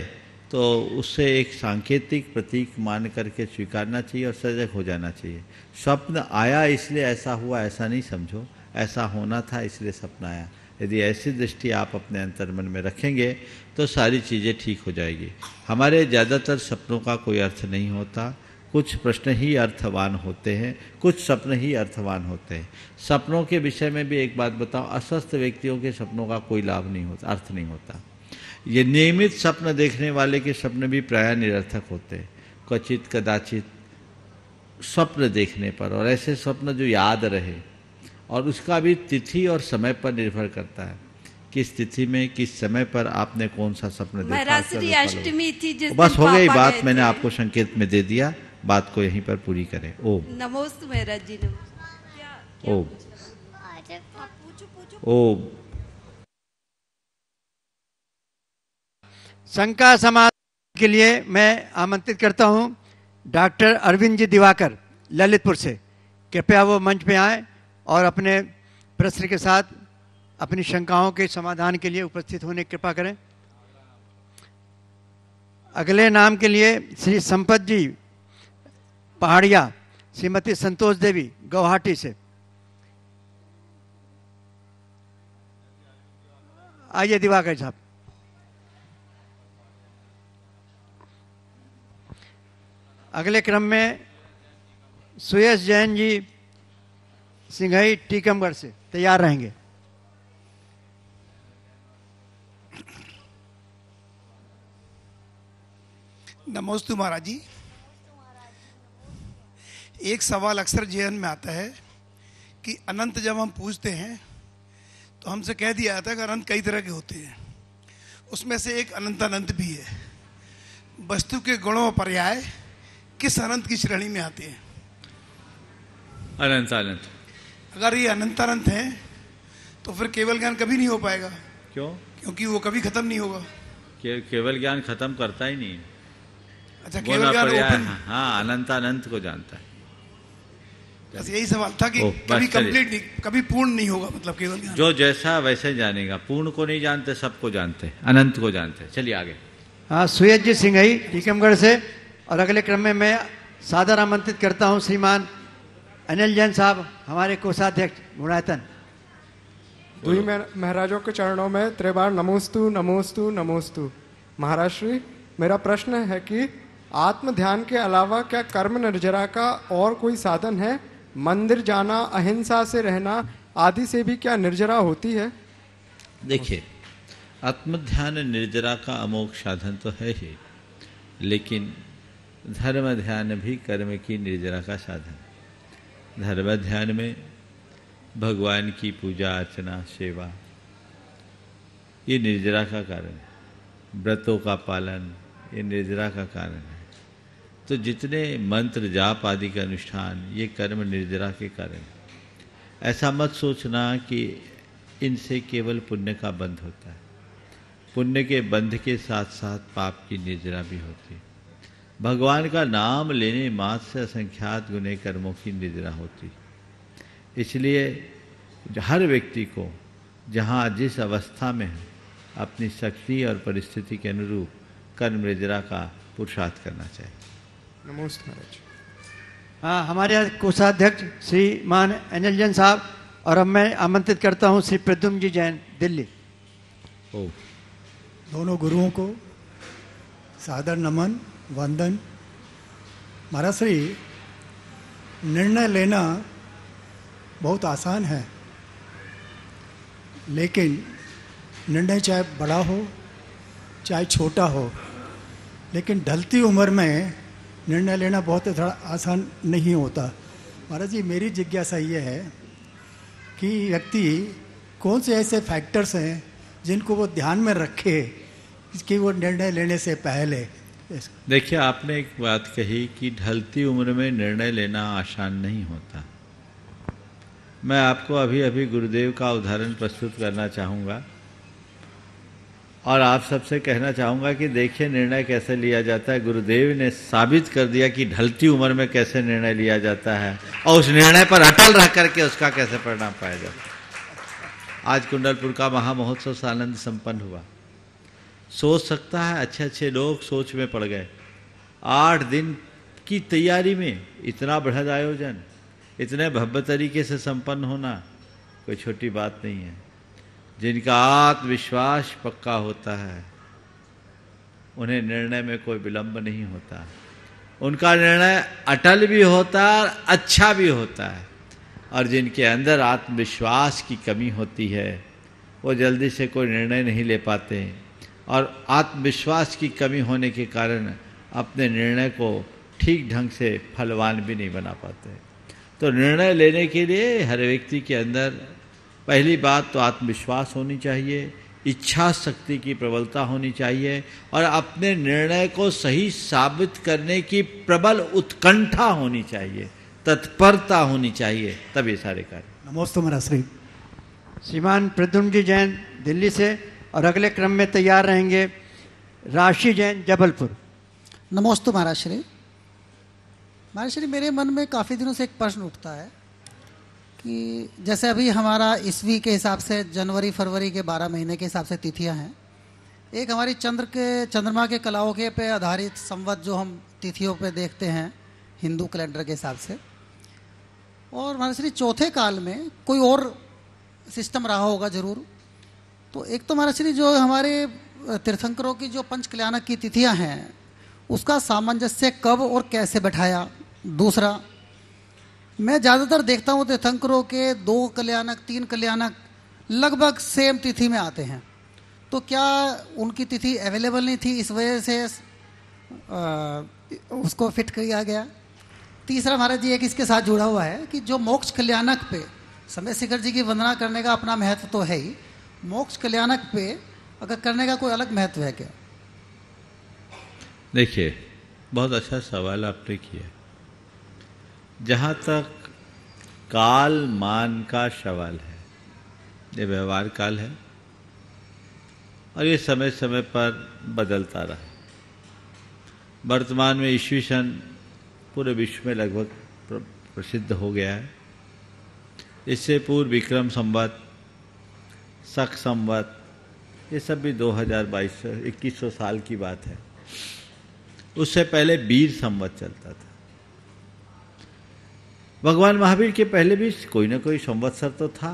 तो उससे एक सांकेतिक प्रतीक मान करके स्वीकारना चाहिए और सजग हो जाना चाहिए स्वप्न आया इसलिए ऐसा हुआ ऐसा नहीं समझो ऐसा होना था इसलिए सपना आया यदि ऐसी दृष्टि आप अपने अंतर्मन में रखेंगे तो सारी चीज़ें ठीक हो जाएगी हमारे ज़्यादातर सपनों का कोई अर्थ नहीं होता कुछ प्रश्न ही अर्थवान होते हैं कुछ सपने ही अर्थवान होते हैं सपनों के विषय में भी एक बात बताऊँ अस्वस्थ व्यक्तियों के सपनों का कोई लाभ नहीं होता अर्थ नहीं होता ये नियमित सपन देखने वाले के सपने भी प्राय निरर्थक होते हैं क्वचित कदाचित स्वप्न देखने पर और ऐसे स्वप्न जो याद रहे और उसका भी तिथि और समय पर निर्भर करता है किस तिथि में किस समय पर आपने कौन सा सपना देखा अष्टमी थी बस हो गई बात मैंने आपको संकेत में दे दिया बात को यहीं पर पूरी करें ओम नमोस्तु महाराज जी नमो ओम हाँ, ओम शंका समाज के लिए मैं आमंत्रित करता हूं डॉक्टर अरविंद जी दिवाकर ललितपुर से कृपया वो मंच पे आए और अपने प्रश्न के साथ अपनी शंकाओं के समाधान के लिए उपस्थित होने की कृपा करें अगले नाम के लिए श्री संपत जी पहाड़िया श्रीमती संतोष देवी गुवाहाटी से आइए दिवाकर साहब अगले क्रम में सुयश जैन जी सिंघई टीकमगढ़ से तैयार रहेंगे नमोस्तु महाराज जी एक सवाल अक्सर जेहन में आता है कि अनंत जब हम पूछते हैं तो हमसे कह दिया जाता है कि अनंत कई तरह के होते हैं उसमें से एक अनंत अनंत भी है वस्तु के गुणों पर्याय किस अनंत की श्रेणी में आते हैं अनंत अनंत अगर ये अनंत अनंत है तो फिर केवल ज्ञान कभी नहीं हो पाएगा क्यों क्योंकि वो कभी खत्म नहीं होगा के, केवल ज्ञान खत्म करता ही नहीं अच्छा केवल ज्ञान हाँ अनंत अनंत को जानता है बस यही सवाल था कि कभी कंप्लीट नहीं कभी पूर्ण नहीं होगा मतलब केवल जो जैसा वैसे जानेगा पूर्ण को नहीं जानते सबको जानते अनंत को जानते चलिए आगे हाँ सुयज जी सिंघई टीकमगढ़ से और अगले क्रम में मैं सादर आमंत्रित करता हूँ श्रीमान अनिल जैन साहब हमारे कोषाध्यक्ष गुणायतन दुई महाराजों के चरणों में त्रिबार नमोस्तु नमोस्तु नमोस्तु महाराज श्री मेरा प्रश्न है कि आत्म ध्यान के अलावा क्या कर्म निर्जरा का और कोई साधन है मंदिर जाना अहिंसा से रहना आदि से भी क्या निर्जरा होती है देखिए आत्मध्यान निर्जरा का अमोक साधन तो है ही लेकिन धर्म ध्यान भी कर्म की निर्जरा का साधन धर्म ध्यान में भगवान की पूजा अर्चना सेवा ये निर्जरा का कारण है व्रतों का पालन ये निर्जरा का कारण है तो जितने मंत्र जाप आदि का अनुष्ठान ये कर्म निर्जरा के कारण ऐसा मत सोचना कि इनसे केवल पुण्य का बंध होता है पुण्य के बंध के साथ साथ पाप की निर्जरा भी होती है भगवान का नाम लेने मात्र से असंख्यात गुने कर्मों की निद्रा होती इसलिए हर व्यक्ति को जहाँ जिस अवस्था में है अपनी शक्ति और परिस्थिति के अनुरूप कर्म निर्जरा का पुरुषार्थ करना चाहिए नमोस्त महाराज हाँ हमारे यहाँ कोषाध्यक्ष मान अनिल जैन साहब और अब मैं आमंत्रित करता हूँ श्री प्रद्युम जी जैन दिल्ली ओ दोनों गुरुओं को सादर नमन वंदन महाराज श्री निर्णय लेना बहुत आसान है लेकिन निर्णय चाहे बड़ा हो चाहे छोटा हो लेकिन ढलती उम्र में निर्णय लेना बहुत थोड़ा आसान नहीं होता महाराज जी मेरी जिज्ञासा ये है कि व्यक्ति कौन से ऐसे फैक्टर्स हैं जिनको वो ध्यान में रखे कि वो निर्णय लेने से पहले देखिए आपने एक बात कही कि ढलती उम्र में निर्णय लेना आसान नहीं होता मैं आपको अभी अभी गुरुदेव का उदाहरण प्रस्तुत करना चाहूँगा और आप सबसे कहना चाहूँगा कि देखिए निर्णय कैसे लिया जाता है गुरुदेव ने साबित कर दिया कि ढलती उम्र में कैसे निर्णय लिया जाता है और उस निर्णय पर अटल रह करके उसका कैसे परिणाम पाया जाता है आज कुंडलपुर का महामहोत्सव सानंद संपन्न हुआ सोच सकता है अच्छे अच्छे लोग सोच में पड़ गए आठ दिन की तैयारी में इतना बृहद आयोजन इतने भव्य तरीके से संपन्न होना कोई छोटी बात नहीं है जिनका आत्मविश्वास पक्का होता है उन्हें निर्णय में कोई विलंब नहीं होता उनका निर्णय अटल भी होता है और अच्छा भी होता है और जिनके अंदर आत्मविश्वास की कमी होती है वो जल्दी से कोई निर्णय नहीं ले पाते और आत्मविश्वास की कमी होने के कारण अपने निर्णय को ठीक ढंग से फलवान भी नहीं बना पाते तो निर्णय लेने के लिए हर व्यक्ति के अंदर पहली बात तो आत्मविश्वास होनी चाहिए इच्छा शक्ति की प्रबलता होनी चाहिए और अपने निर्णय को सही साबित करने की प्रबल उत्कंठा होनी चाहिए तत्परता होनी चाहिए तब ये सारे कार्य नमोस्तु महाराज श्री श्रीमान प्रद्युम जी जैन दिल्ली से और अगले क्रम में तैयार रहेंगे राशि जैन जबलपुर नमोस्तु महाराज श्री महाराज श्री मेरे मन में काफ़ी दिनों से एक प्रश्न उठता है कि जैसे अभी हमारा ईस्वी के हिसाब से जनवरी फरवरी के बारह महीने के हिसाब से तिथियां हैं एक हमारी चंद्र के चंद्रमा के कलाओं के पे आधारित संवत जो हम तिथियों पे देखते हैं हिंदू कैलेंडर के हिसाब से और महाराज चौथे काल में कोई और सिस्टम रहा होगा जरूर तो एक तो श्री जो हमारे तीर्थंकरों की जो पंच कल्याणक की तिथियां हैं उसका सामंजस्य कब और कैसे बैठाया दूसरा मैं ज़्यादातर देखता हूँ तीर्थंकरों तो के दो कल्याणक तीन कल्याणक लगभग सेम तिथि में आते हैं तो क्या उनकी तिथि अवेलेबल नहीं थी इस वजह से आ, उसको फिट किया गया तीसरा महाराज जी एक इसके साथ जुड़ा हुआ है कि जो मोक्ष कल्याणक पे समय शिखर जी की वंदना करने का अपना महत्व तो है ही मोक्ष कल्याणक पे अगर करने का कोई अलग महत्व है क्या देखिए बहुत अच्छा सवाल आपने किया जहाँ तक काल मान का सवाल है ये व्यवहार काल है और ये समय समय पर बदलता रहा वर्तमान में ईस्वी सन पूरे विश्व में लगभग प्रसिद्ध हो गया है इससे पूर्व विक्रम संवत शक संवत ये सब भी 2022 इक्कीस सौ साल की बात है उससे पहले वीर संवत चलता था भगवान महावीर के पहले भी कोई ना कोई संवत्सर तो था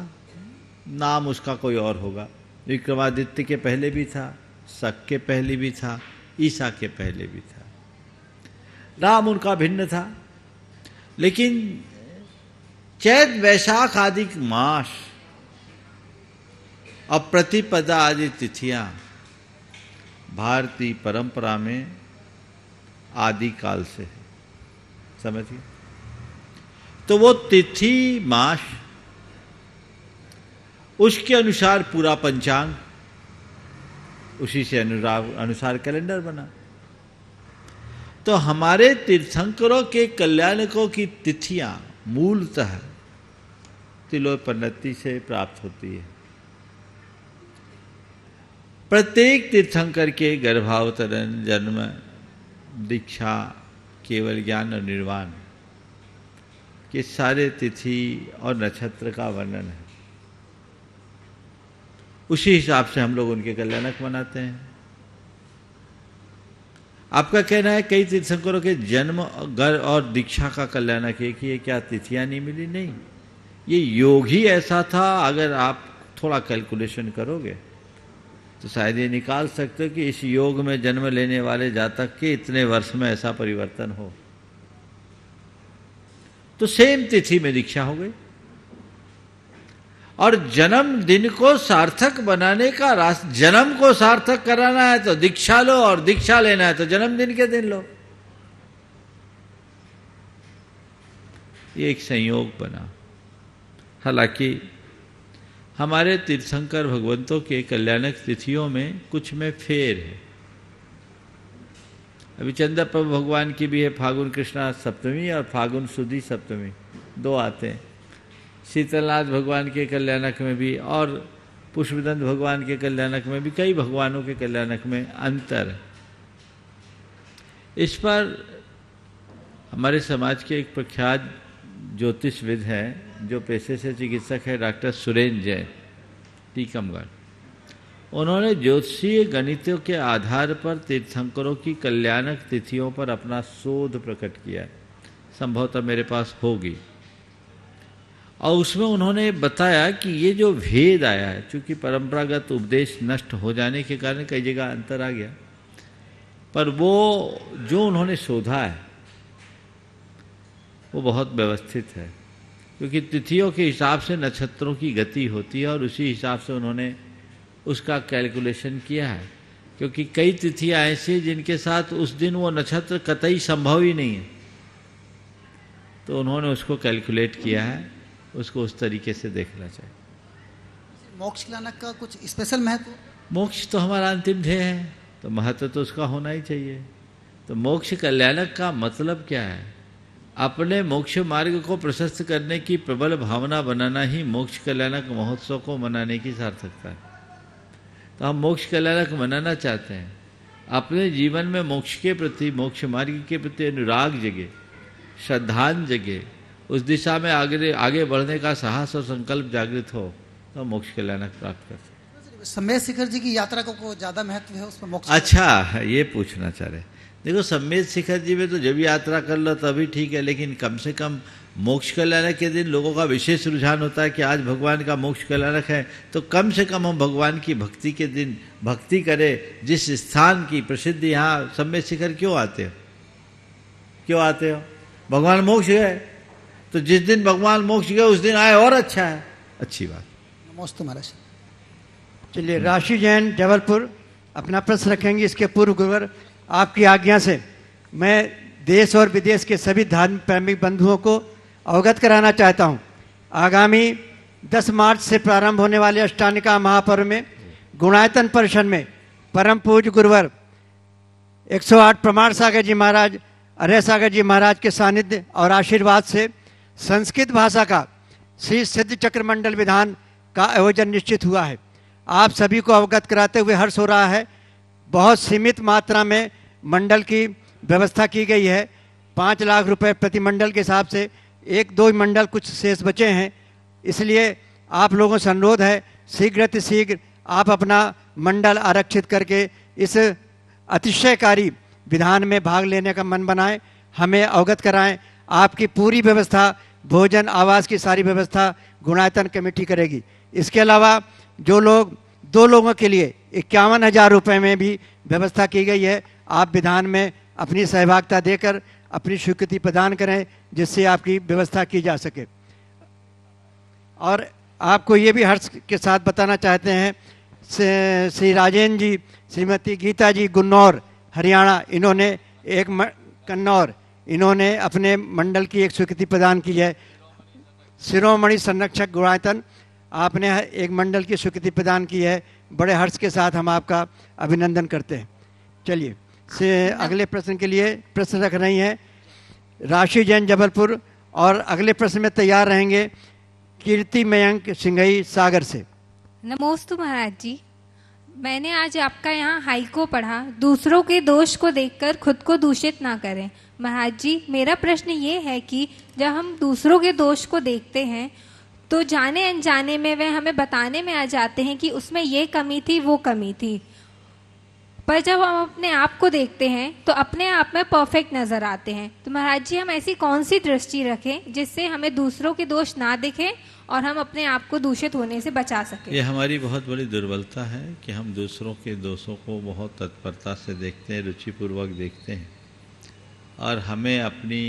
नाम उसका कोई और होगा विक्रमादित्य के पहले भी था शक के पहले भी था ईसा के पहले भी था नाम उनका भिन्न था लेकिन चैत वैशाख आदि मास और प्रतिपदा आदि तिथियां भारतीय परंपरा में आदि काल से है समझिए तो वो तिथि मास उसके अनुसार पूरा पंचांग उसी से अनुराग अनुसार कैलेंडर बना तो हमारे तीर्थंकरों के कल्याणकों की तिथियां मूलतः तिलोपन्नति से प्राप्त होती है प्रत्येक तीर्थंकर के गर्भावतरण जन्म दीक्षा केवल ज्ञान और निर्वाण कि सारे तिथि और नक्षत्र का वर्णन है उसी हिसाब से हम लोग उनके कल्याणक मनाते हैं आपका कहना है कई तीर्थंकरों के जन्म घर और दीक्षा का कल्याणक है कि ये क्या तिथियां नहीं मिली नहीं ये योग ही ऐसा था अगर आप थोड़ा कैलकुलेशन करोगे तो शायद ये निकाल सकते हो कि इस योग में जन्म लेने वाले जातक के इतने वर्ष में ऐसा परिवर्तन हो तो सेम तिथि में दीक्षा हो गई और जन्मदिन को सार्थक बनाने का रास्ता जन्म को सार्थक कराना है तो दीक्षा लो और दीक्षा लेना है तो जन्मदिन के दिन लो ये एक संयोग बना हालांकि हमारे तीर्थंकर भगवंतों के कल्याणक तिथियों में कुछ में फेर है अभी चंदा प्रभु भगवान की भी है फागुन कृष्णा सप्तमी और फागुन सुधी सप्तमी दो आते हैं शीतलनाथ भगवान के कल्याणक में भी और पुष्पदंत भगवान के कल्याणक में भी कई भगवानों के कल्याणक में अंतर इस पर हमारे समाज के एक प्रख्यात ज्योतिषविद हैं जो पेशे से चिकित्सक है डॉक्टर सुरेंद्र जैन टीकमगढ़ उन्होंने ज्योतिषीय गणितों के आधार पर तीर्थंकरों की कल्याणक तिथियों पर अपना शोध प्रकट किया संभवतः मेरे पास होगी और उसमें उन्होंने बताया कि ये जो भेद आया है चूँकि परंपरागत उपदेश नष्ट हो जाने के कारण कई जगह अंतर आ गया पर वो जो उन्होंने शोधा है वो बहुत व्यवस्थित है क्योंकि तिथियों के हिसाब से नक्षत्रों की गति होती है और उसी हिसाब से उन्होंने उसका कैलकुलेशन किया है क्योंकि कई तिथियां ऐसी जिनके साथ उस दिन वो नक्षत्र कतई संभव ही नहीं है तो उन्होंने उसको कैलकुलेट किया है उसको उस तरीके से देखना चाहिए मोक्ष लाना का कुछ स्पेशल महत्व मोक्ष तो हमारा अंतिम ध्येय है तो महत्व तो उसका होना ही चाहिए तो मोक्ष कल्याणक का मतलब क्या है अपने मोक्ष मार्ग को प्रशस्त करने की प्रबल भावना बनाना ही मोक्ष कल्याणक महोत्सव को मनाने की सार्थकता है तो हम मोक्ष कल्याणक मनाना चाहते हैं अपने जीवन में मोक्ष के प्रति मोक्ष मार्ग के प्रति अनुराग जगे श्रद्धान जगे उस दिशा में आगे आगे बढ़ने का साहस और संकल्प जागृत हो तो मोक्ष कल्याणक प्राप्त कर सकते समय शिखर जी की यात्रा को, को ज़्यादा महत्व है उसमें मोक्ष अच्छा ये पूछना चाह रहे देखो सम्मेद शिखर जी में तो जब यात्रा कर लो तभी ठीक है लेकिन कम से कम मोक्ष कल्याणक के दिन लोगों का विशेष रुझान होता है कि आज भगवान का मोक्ष कल्याणक है तो कम से कम हम भगवान की भक्ति के दिन भक्ति करें जिस स्थान की प्रसिद्धि यहाँ सब में शिखर क्यों आते हो क्यों आते हो भगवान मोक्ष गए तो जिस दिन भगवान मोक्ष गए उस दिन आए और अच्छा है अच्छी बात नमोस्तु महाराज चलिए राशि जैन जबलपुर अपना प्रश्न रखेंगे इसके पूर्व गुरुवर आपकी आज्ञा से मैं देश और विदेश के सभी धार्मिक प्रेमिक बंधुओं को अवगत कराना चाहता हूँ आगामी 10 मार्च से प्रारंभ होने वाले अष्टानिका महापर्व में गुणायतन परिषद में परम पूज गुरुवर 108 प्रमाण सागर जी महाराज अरे सागर जी महाराज के सानिध्य और आशीर्वाद से संस्कृत भाषा का श्री सिद्ध चक्रमंडल विधान का आयोजन निश्चित हुआ है आप सभी को अवगत कराते हुए हर्ष हो रहा है बहुत सीमित मात्रा में मंडल की व्यवस्था की गई है पाँच लाख रुपए प्रति मंडल के हिसाब से एक दो मंडल कुछ शेष बचे हैं इसलिए आप लोगों से अनुरोध है शीघ्र शीघ्र आप अपना मंडल आरक्षित करके इस अतिशयकारी विधान में भाग लेने का मन बनाएं हमें अवगत कराएं आपकी पूरी व्यवस्था भोजन आवास की सारी व्यवस्था गुणायतन कमेटी करेगी इसके अलावा जो लोग दो लोगों के लिए इक्यावन हज़ार रुपये में भी व्यवस्था की गई है आप विधान में अपनी सहभागिता देकर अपनी स्वीकृति प्रदान करें जिससे आपकी व्यवस्था की जा सके और आपको ये भी हर्ष के साथ बताना चाहते हैं श्री राजेंद्र जी श्रीमती गीता जी गुन्नौर हरियाणा इन्होंने एक कन्नौर इन्होंने अपने मंडल की एक स्वीकृति प्रदान की है शिरोमणि संरक्षक गुणायतन आपने एक मंडल की स्वीकृति प्रदान की है बड़े हर्ष के साथ हम आपका अभिनंदन करते हैं चलिए से अगले प्रश्न के लिए प्रश्न रख रही हैं राशि जैन जबलपुर और अगले प्रश्न में तैयार रहेंगे कीर्ति मयंक सिंघई सागर से नमोस्तु महाराज जी मैंने आज आपका यहाँ हाइको पढ़ा दूसरों के दोष को देखकर खुद को दूषित ना करें महाराज जी मेरा प्रश्न ये है कि जब हम दूसरों के दोष को देखते हैं तो जाने अनजाने में वे हमें बताने में आ जाते हैं कि उसमें ये कमी थी वो कमी थी पर जब हम अपने आप को देखते हैं तो अपने आप में परफेक्ट नजर आते हैं तो महाराज जी हम ऐसी कौन सी दृष्टि रखें जिससे हमें दूसरों के दोष ना दिखे और हम अपने आप को दूषित होने से बचा सकें ये हमारी बहुत बड़ी दुर्बलता है कि हम दूसरों के दोषों को बहुत तत्परता से देखते हैं रुचिपूर्वक देखते हैं और हमें अपनी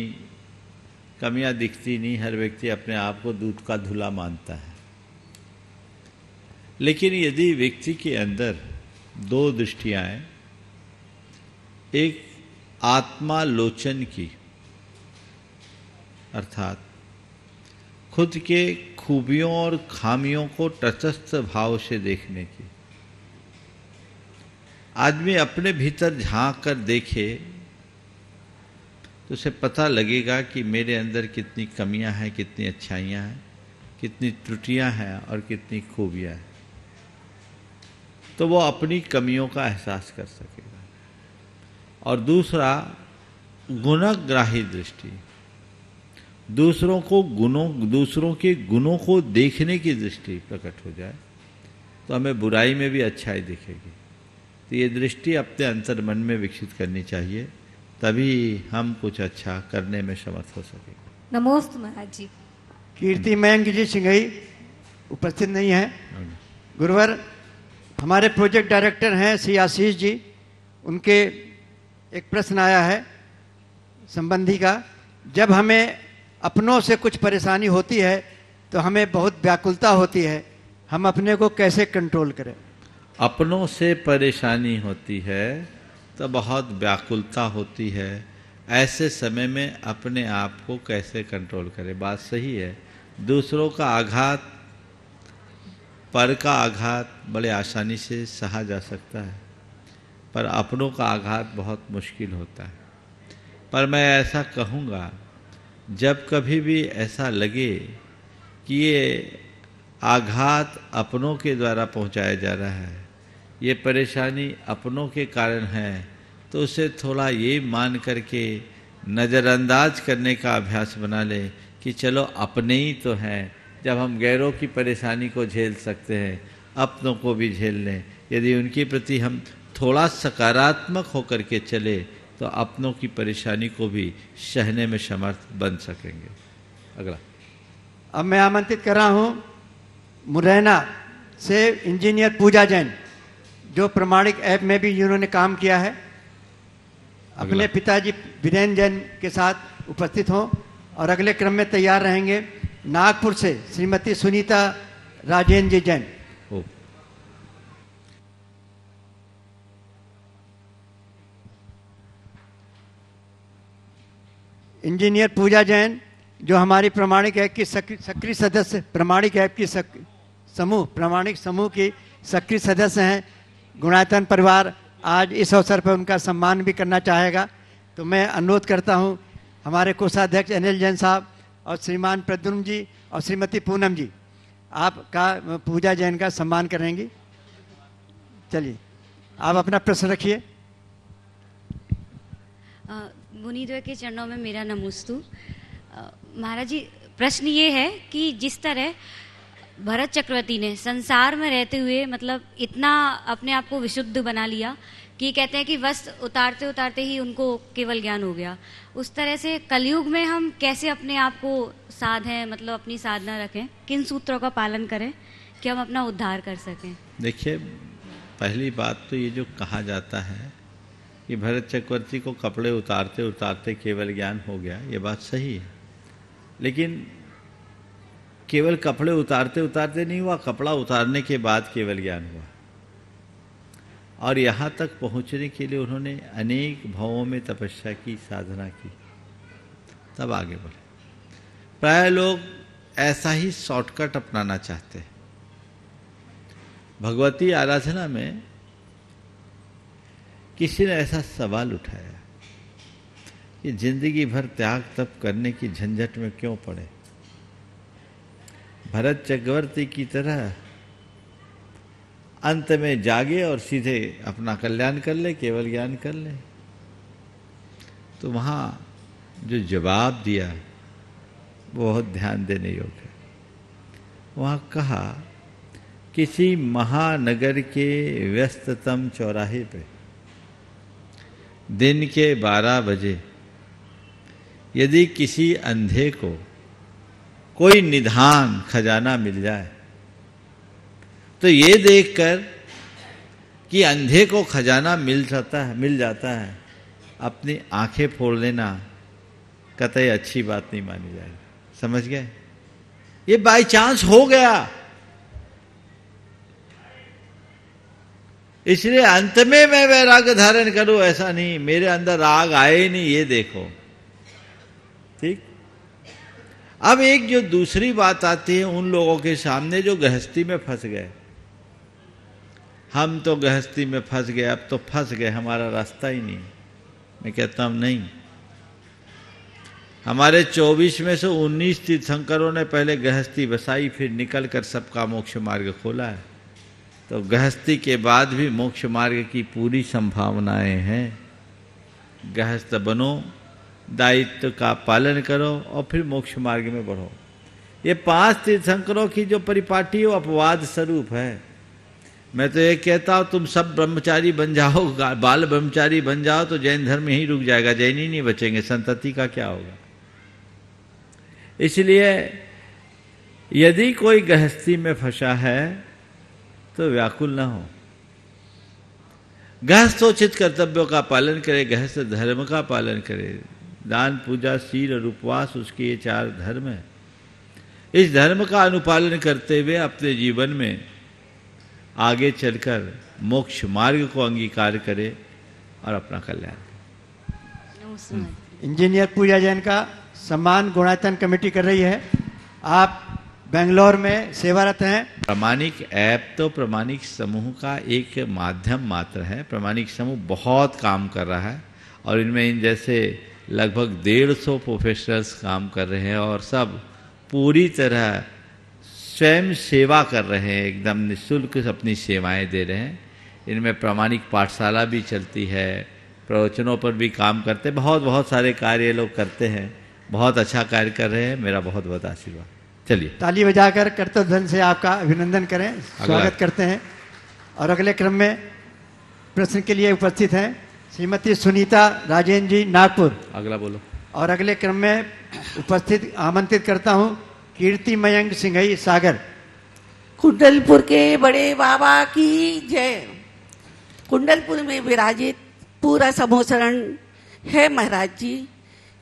कमियां दिखती नहीं हर व्यक्ति अपने आप को दूध का धुला मानता है लेकिन यदि व्यक्ति के अंदर दो दृष्टियाए एक आत्मा लोचन की अर्थात खुद के खूबियों और खामियों को तटस्थ भाव से देखने की आदमी अपने भीतर झांक कर देखे तो उसे पता लगेगा कि मेरे अंदर कितनी कमियां हैं कितनी अच्छाइयां हैं कितनी त्रुटियां हैं और कितनी खूबियां हैं तो वो अपनी कमियों का एहसास कर सकेगा और दूसरा गुणग्राही दृष्टि दूसरों को गुणों दूसरों के गुणों को देखने की दृष्टि प्रकट हो जाए तो हमें बुराई में भी अच्छाई दिखेगी तो ये दृष्टि अपने अंतर मन में विकसित करनी चाहिए तभी हम कुछ अच्छा करने में समर्थ हो सके नमोस्त महाराज जी कीर्ति मयंक जी सिंह उपस्थित नहीं है हाँ गुरुवार हमारे प्रोजेक्ट डायरेक्टर हैं श्री आशीष जी उनके एक प्रश्न आया है संबंधी का जब हमें अपनों से कुछ परेशानी होती है तो हमें बहुत व्याकुलता होती है हम अपने को कैसे कंट्रोल करें अपनों से परेशानी होती है तो बहुत व्याकुलता होती है ऐसे समय में अपने आप को कैसे कंट्रोल करें बात सही है दूसरों का आघात पर का आघात बड़े आसानी से सहा जा सकता है पर अपनों का आघात बहुत मुश्किल होता है पर मैं ऐसा कहूँगा जब कभी भी ऐसा लगे कि ये आघात अपनों के द्वारा पहुँचाया जा रहा है ये परेशानी अपनों के कारण है तो उसे थोड़ा ये मान करके नज़रअंदाज करने का अभ्यास बना ले कि चलो अपने ही तो हैं जब हम गैरों की परेशानी को झेल सकते हैं अपनों को भी झेल लें यदि उनके प्रति हम थोड़ा सकारात्मक होकर के चले तो अपनों की परेशानी को भी सहने में समर्थ बन सकेंगे अगला अब मैं आमंत्रित कर रहा हूँ मुरैना से इंजीनियर पूजा जैन जो प्रमाणिक ऐप में भी इन्होंने काम किया है अपने पिताजी वीरेन्द्र जैन के साथ उपस्थित हों और अगले क्रम में तैयार रहेंगे नागपुर से श्रीमती सुनीता राजेंद्र जी जैन इंजीनियर पूजा जैन जो हमारी प्रमाणिक ऐप की सक्रिय सदस्य प्रमाणिक ऐप की समूह प्रमाणिक समूह की सक्रिय सदस्य हैं गुणायतन परिवार आज इस अवसर पर उनका सम्मान भी करना चाहेगा तो मैं अनुरोध करता हूं हमारे कोषाध्यक्ष अनिल जैन साहब और श्रीमान प्रद्युम्न जी और श्रीमती पूनम जी आपका पूजा जैन का सम्मान करेंगी चलिए आप अपना प्रश्न रखिए मुनिद्व के चरणों में मेरा नमोस्तु महाराज जी प्रश्न ये है कि जिस तरह भरत चक्रवर्ती ने संसार में रहते हुए मतलब इतना अपने आप को विशुद्ध बना लिया कि कहते हैं कि वस्त्र उतारते उतारते ही उनको केवल ज्ञान हो गया उस तरह से कलयुग में हम कैसे अपने आप को साधें मतलब अपनी साधना रखें किन सूत्रों का पालन करें कि हम अपना उद्धार कर सकें देखिए पहली बात तो ये जो कहा जाता है कि भरत चक्रवर्ती को कपड़े उतारते उतारते केवल ज्ञान हो गया ये बात सही है लेकिन केवल कपड़े उतारते उतारते नहीं हुआ कपड़ा उतारने के बाद केवल ज्ञान हुआ और यहाँ तक पहुँचने के लिए उन्होंने अनेक भावों में तपस्या की साधना की तब आगे बढ़े प्राय लोग ऐसा ही शॉर्टकट अपनाना चाहते हैं भगवती आराधना में किसी ने ऐसा सवाल उठाया कि जिंदगी भर त्याग तप करने की झंझट में क्यों पड़े भरत चक्रवर्ती की तरह अंत में जागे और सीधे अपना कल्याण कर ले केवल ज्ञान कर ले तो वहाँ जो जवाब दिया बहुत ध्यान देने योग्य है वहाँ कहा किसी महानगर के व्यस्ततम चौराहे पे दिन के बारह बजे यदि किसी अंधे को कोई निधान खजाना मिल जाए तो ये देखकर कि अंधे को खजाना मिल जाता है मिल जाता है अपनी आंखें फोड़ लेना कतई अच्छी बात नहीं मानी जाएगी समझ गए ये बाय चांस हो गया इसलिए अंत में मैं वैराग्य धारण करूं ऐसा नहीं मेरे अंदर राग आए नहीं ये देखो ठीक अब एक जो दूसरी बात आती है उन लोगों के सामने जो गृहस्थी में फंस गए हम तो गृहस्थी में फंस गए अब तो फंस गए हमारा रास्ता ही नहीं मैं कहता हूँ नहीं हमारे 24 में से 19 तीर्थंकरों ने पहले गृहस्थी बसाई फिर निकल कर सबका मोक्ष मार्ग खोला है तो गृहस्थी के बाद भी मोक्ष मार्ग की पूरी संभावनाएं हैं गृहस्थ बनो दायित्व का पालन करो और फिर मोक्ष मार्ग में बढ़ो ये पांच तीर्थंकरों की जो परिपाटी वो अपवाद स्वरूप है मैं तो ये कहता हूँ तुम सब ब्रह्मचारी बन जाओ बाल ब्रह्मचारी बन जाओ तो जैन धर्म ही रुक जाएगा जैन ही नहीं बचेंगे संतति का क्या होगा इसलिए यदि कोई गृहस्थी में फंसा है तो व्याकुल ना हो गृहस्थोचित कर्तव्यों का पालन करे गृहस्थ धर्म का पालन करे दान पूजा शील और उपवास उसके ये चार धर्म है इस धर्म का अनुपालन करते हुए अपने जीवन में आगे चलकर मोक्ष मार्ग को अंगीकार करे और अपना कल्याण इंजीनियर पूजा जैन का सम्मान गुणायतन कमेटी कर रही है आप बेंगलोर में सेवारत हैं प्रमाणिक ऐप तो प्रमाणिक समूह का एक माध्यम मात्र है प्रमाणिक समूह बहुत काम कर रहा है और इनमें इन जैसे लगभग डेढ़ सौ प्रोफेशनल्स काम कर रहे हैं और सब पूरी तरह स्वयं सेवा कर रहे हैं एकदम निःशुल्क अपनी सेवाएं दे रहे हैं इनमें प्रामाणिक पाठशाला भी चलती है प्रवचनों पर भी काम करते बहुत बहुत सारे कार्य लोग करते हैं बहुत अच्छा कार्य कर रहे हैं मेरा बहुत बहुत आशीर्वाद चलिए ताली बजाकर कर्तव्य से आपका अभिनंदन करें स्वागत करते हैं और अगले क्रम में प्रश्न के लिए उपस्थित हैं श्रीमती सुनीता राजेंद्र जी नागपुर अगला बोलो और अगले क्रम में उपस्थित आमंत्रित करता हूँ कीर्ति मयंक सिंह सागर कुंडलपुर के बड़े बाबा की जय कुंडलपुर में विराजित पूरा समोसरण है महाराज जी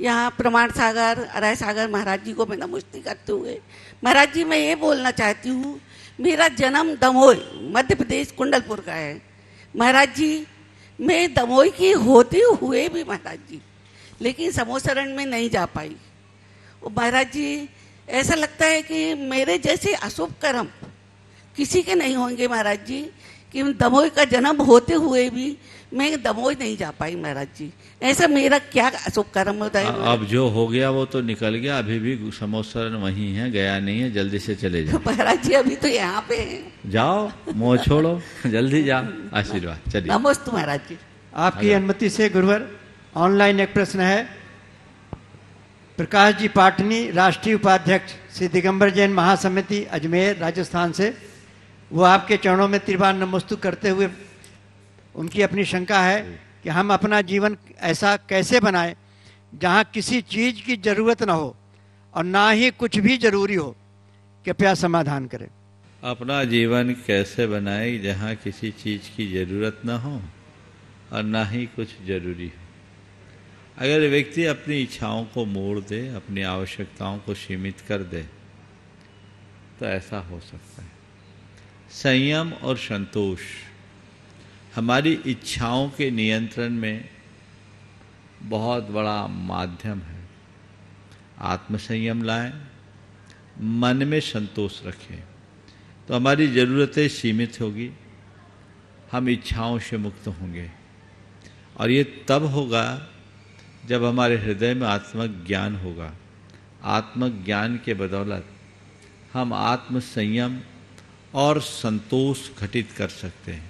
यहाँ प्रमाण सागर अराय सागर महाराज जी को मैं नमस्ती करते हुए महाराज जी मैं ये बोलना चाहती हूँ मेरा जन्म दमोई मध्य प्रदेश कुंडलपुर का है महाराज जी मैं दमोई की होते हुए भी महाराज जी लेकिन समोसरण में नहीं जा पाई महाराज जी ऐसा लगता है कि मेरे जैसे अशुभ कर्म किसी के नहीं होंगे महाराज जी कि दमोई का जन्म होते हुए भी मैं दमोई नहीं जा पाई महाराज जी ऐसा मेरा क्या अशुभ कर्म होता है अब जो हो गया वो तो निकल गया अभी भी समोसरन वहीं है गया नहीं है जल्दी से चले जाओ महाराज जी अभी तो यहाँ पे है जाओ मोह छोड़ो जल्दी जाओ आशीर्वाद चलिए नमस्ते महाराज जी आपकी अनुमति से गुरुवर ऑनलाइन एक प्रश्न है प्रकाश जी पाटनी राष्ट्रीय उपाध्यक्ष श्री दिगंबर जैन महासमिति अजमेर राजस्थान से वो आपके चरणों में त्रिवान नमस्तु करते हुए उनकी अपनी शंका है कि हम अपना जीवन ऐसा कैसे बनाएं जहाँ किसी चीज़ की ज़रूरत ना हो और ना ही कुछ भी ज़रूरी हो कृपया समाधान करें अपना जीवन कैसे बनाए जहाँ किसी चीज़ की ज़रूरत ना हो और ना ही कुछ ज़रूरी हो अगर व्यक्ति अपनी इच्छाओं को मोड़ दे अपनी आवश्यकताओं को सीमित कर दे तो ऐसा हो सकता है संयम और संतोष हमारी इच्छाओं के नियंत्रण में बहुत बड़ा माध्यम है आत्मसंयम लाएं मन में संतोष रखें तो हमारी ज़रूरतें सीमित होगी हम इच्छाओं से मुक्त होंगे और ये तब होगा जब हमारे हृदय में आत्मज्ञान होगा आत्मज्ञान के बदौलत हम आत्म संयम और संतोष घटित कर सकते हैं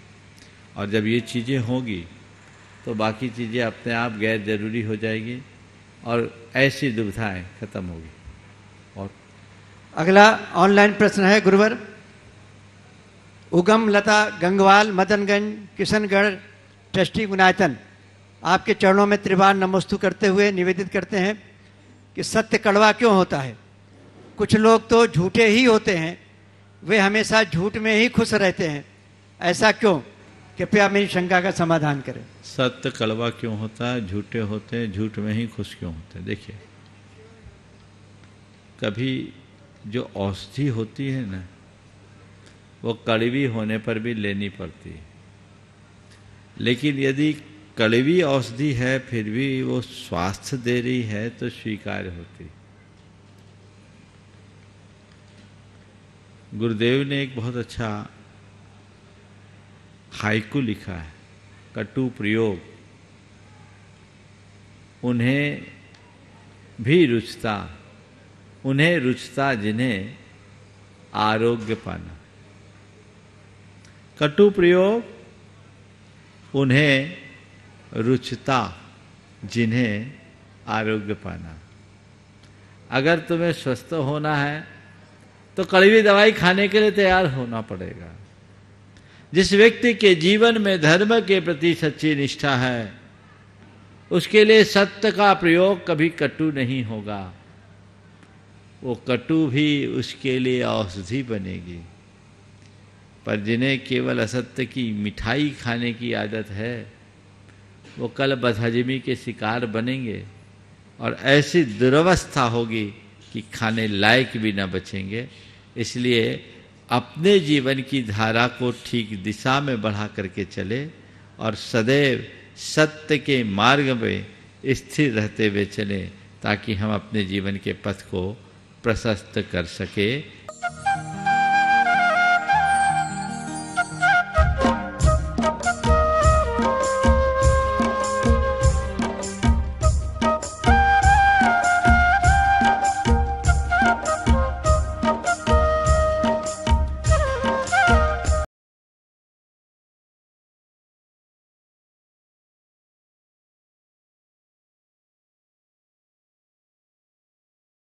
और जब ये चीज़ें होंगी तो बाकी चीज़ें अपने आप गैर ज़रूरी हो जाएगी और ऐसी दुविधाएं खत्म होगी और अगला ऑनलाइन प्रश्न है गुरुवर उगम लता गंगवाल मदनगंज किशनगढ़ ट्रस्टी गुनायतन आपके चरणों में त्रिवार नमस्तु करते हुए निवेदित करते हैं कि सत्य कड़वा क्यों होता है कुछ लोग तो झूठे ही होते हैं वे हमेशा झूठ में ही खुश रहते हैं ऐसा क्यों कृपया मेरी शंका का समाधान करें सत्य कड़वा क्यों होता है झूठे होते हैं झूठ में ही खुश क्यों होते हैं देखिए कभी जो औषधि होती है ना वो कड़वी होने पर भी लेनी पड़ती है लेकिन यदि कड़वी औषधि है फिर भी वो स्वास्थ्य दे रही है तो स्वीकार होती गुरुदेव ने एक बहुत अच्छा हाइकू लिखा है कटु प्रयोग उन्हें भी रुचता उन्हें रुचता जिन्हें आरोग्य पाना कटु प्रयोग उन्हें रुचता जिन्हें आरोग्य पाना अगर तुम्हें स्वस्थ होना है तो कड़वी दवाई खाने के लिए तैयार होना पड़ेगा जिस व्यक्ति के जीवन में धर्म के प्रति सच्ची निष्ठा है उसके लिए सत्य का प्रयोग कभी कटु नहीं होगा वो कटु भी उसके लिए औषधि बनेगी पर जिन्हें केवल असत्य की मिठाई खाने की आदत है वो कल बदहजमी के शिकार बनेंगे और ऐसी दुर्वस्था होगी कि खाने लायक भी ना बचेंगे इसलिए अपने जीवन की धारा को ठीक दिशा में बढ़ा करके चले और सदैव सत्य के मार्ग में स्थिर रहते हुए चले ताकि हम अपने जीवन के पथ को प्रशस्त कर सकें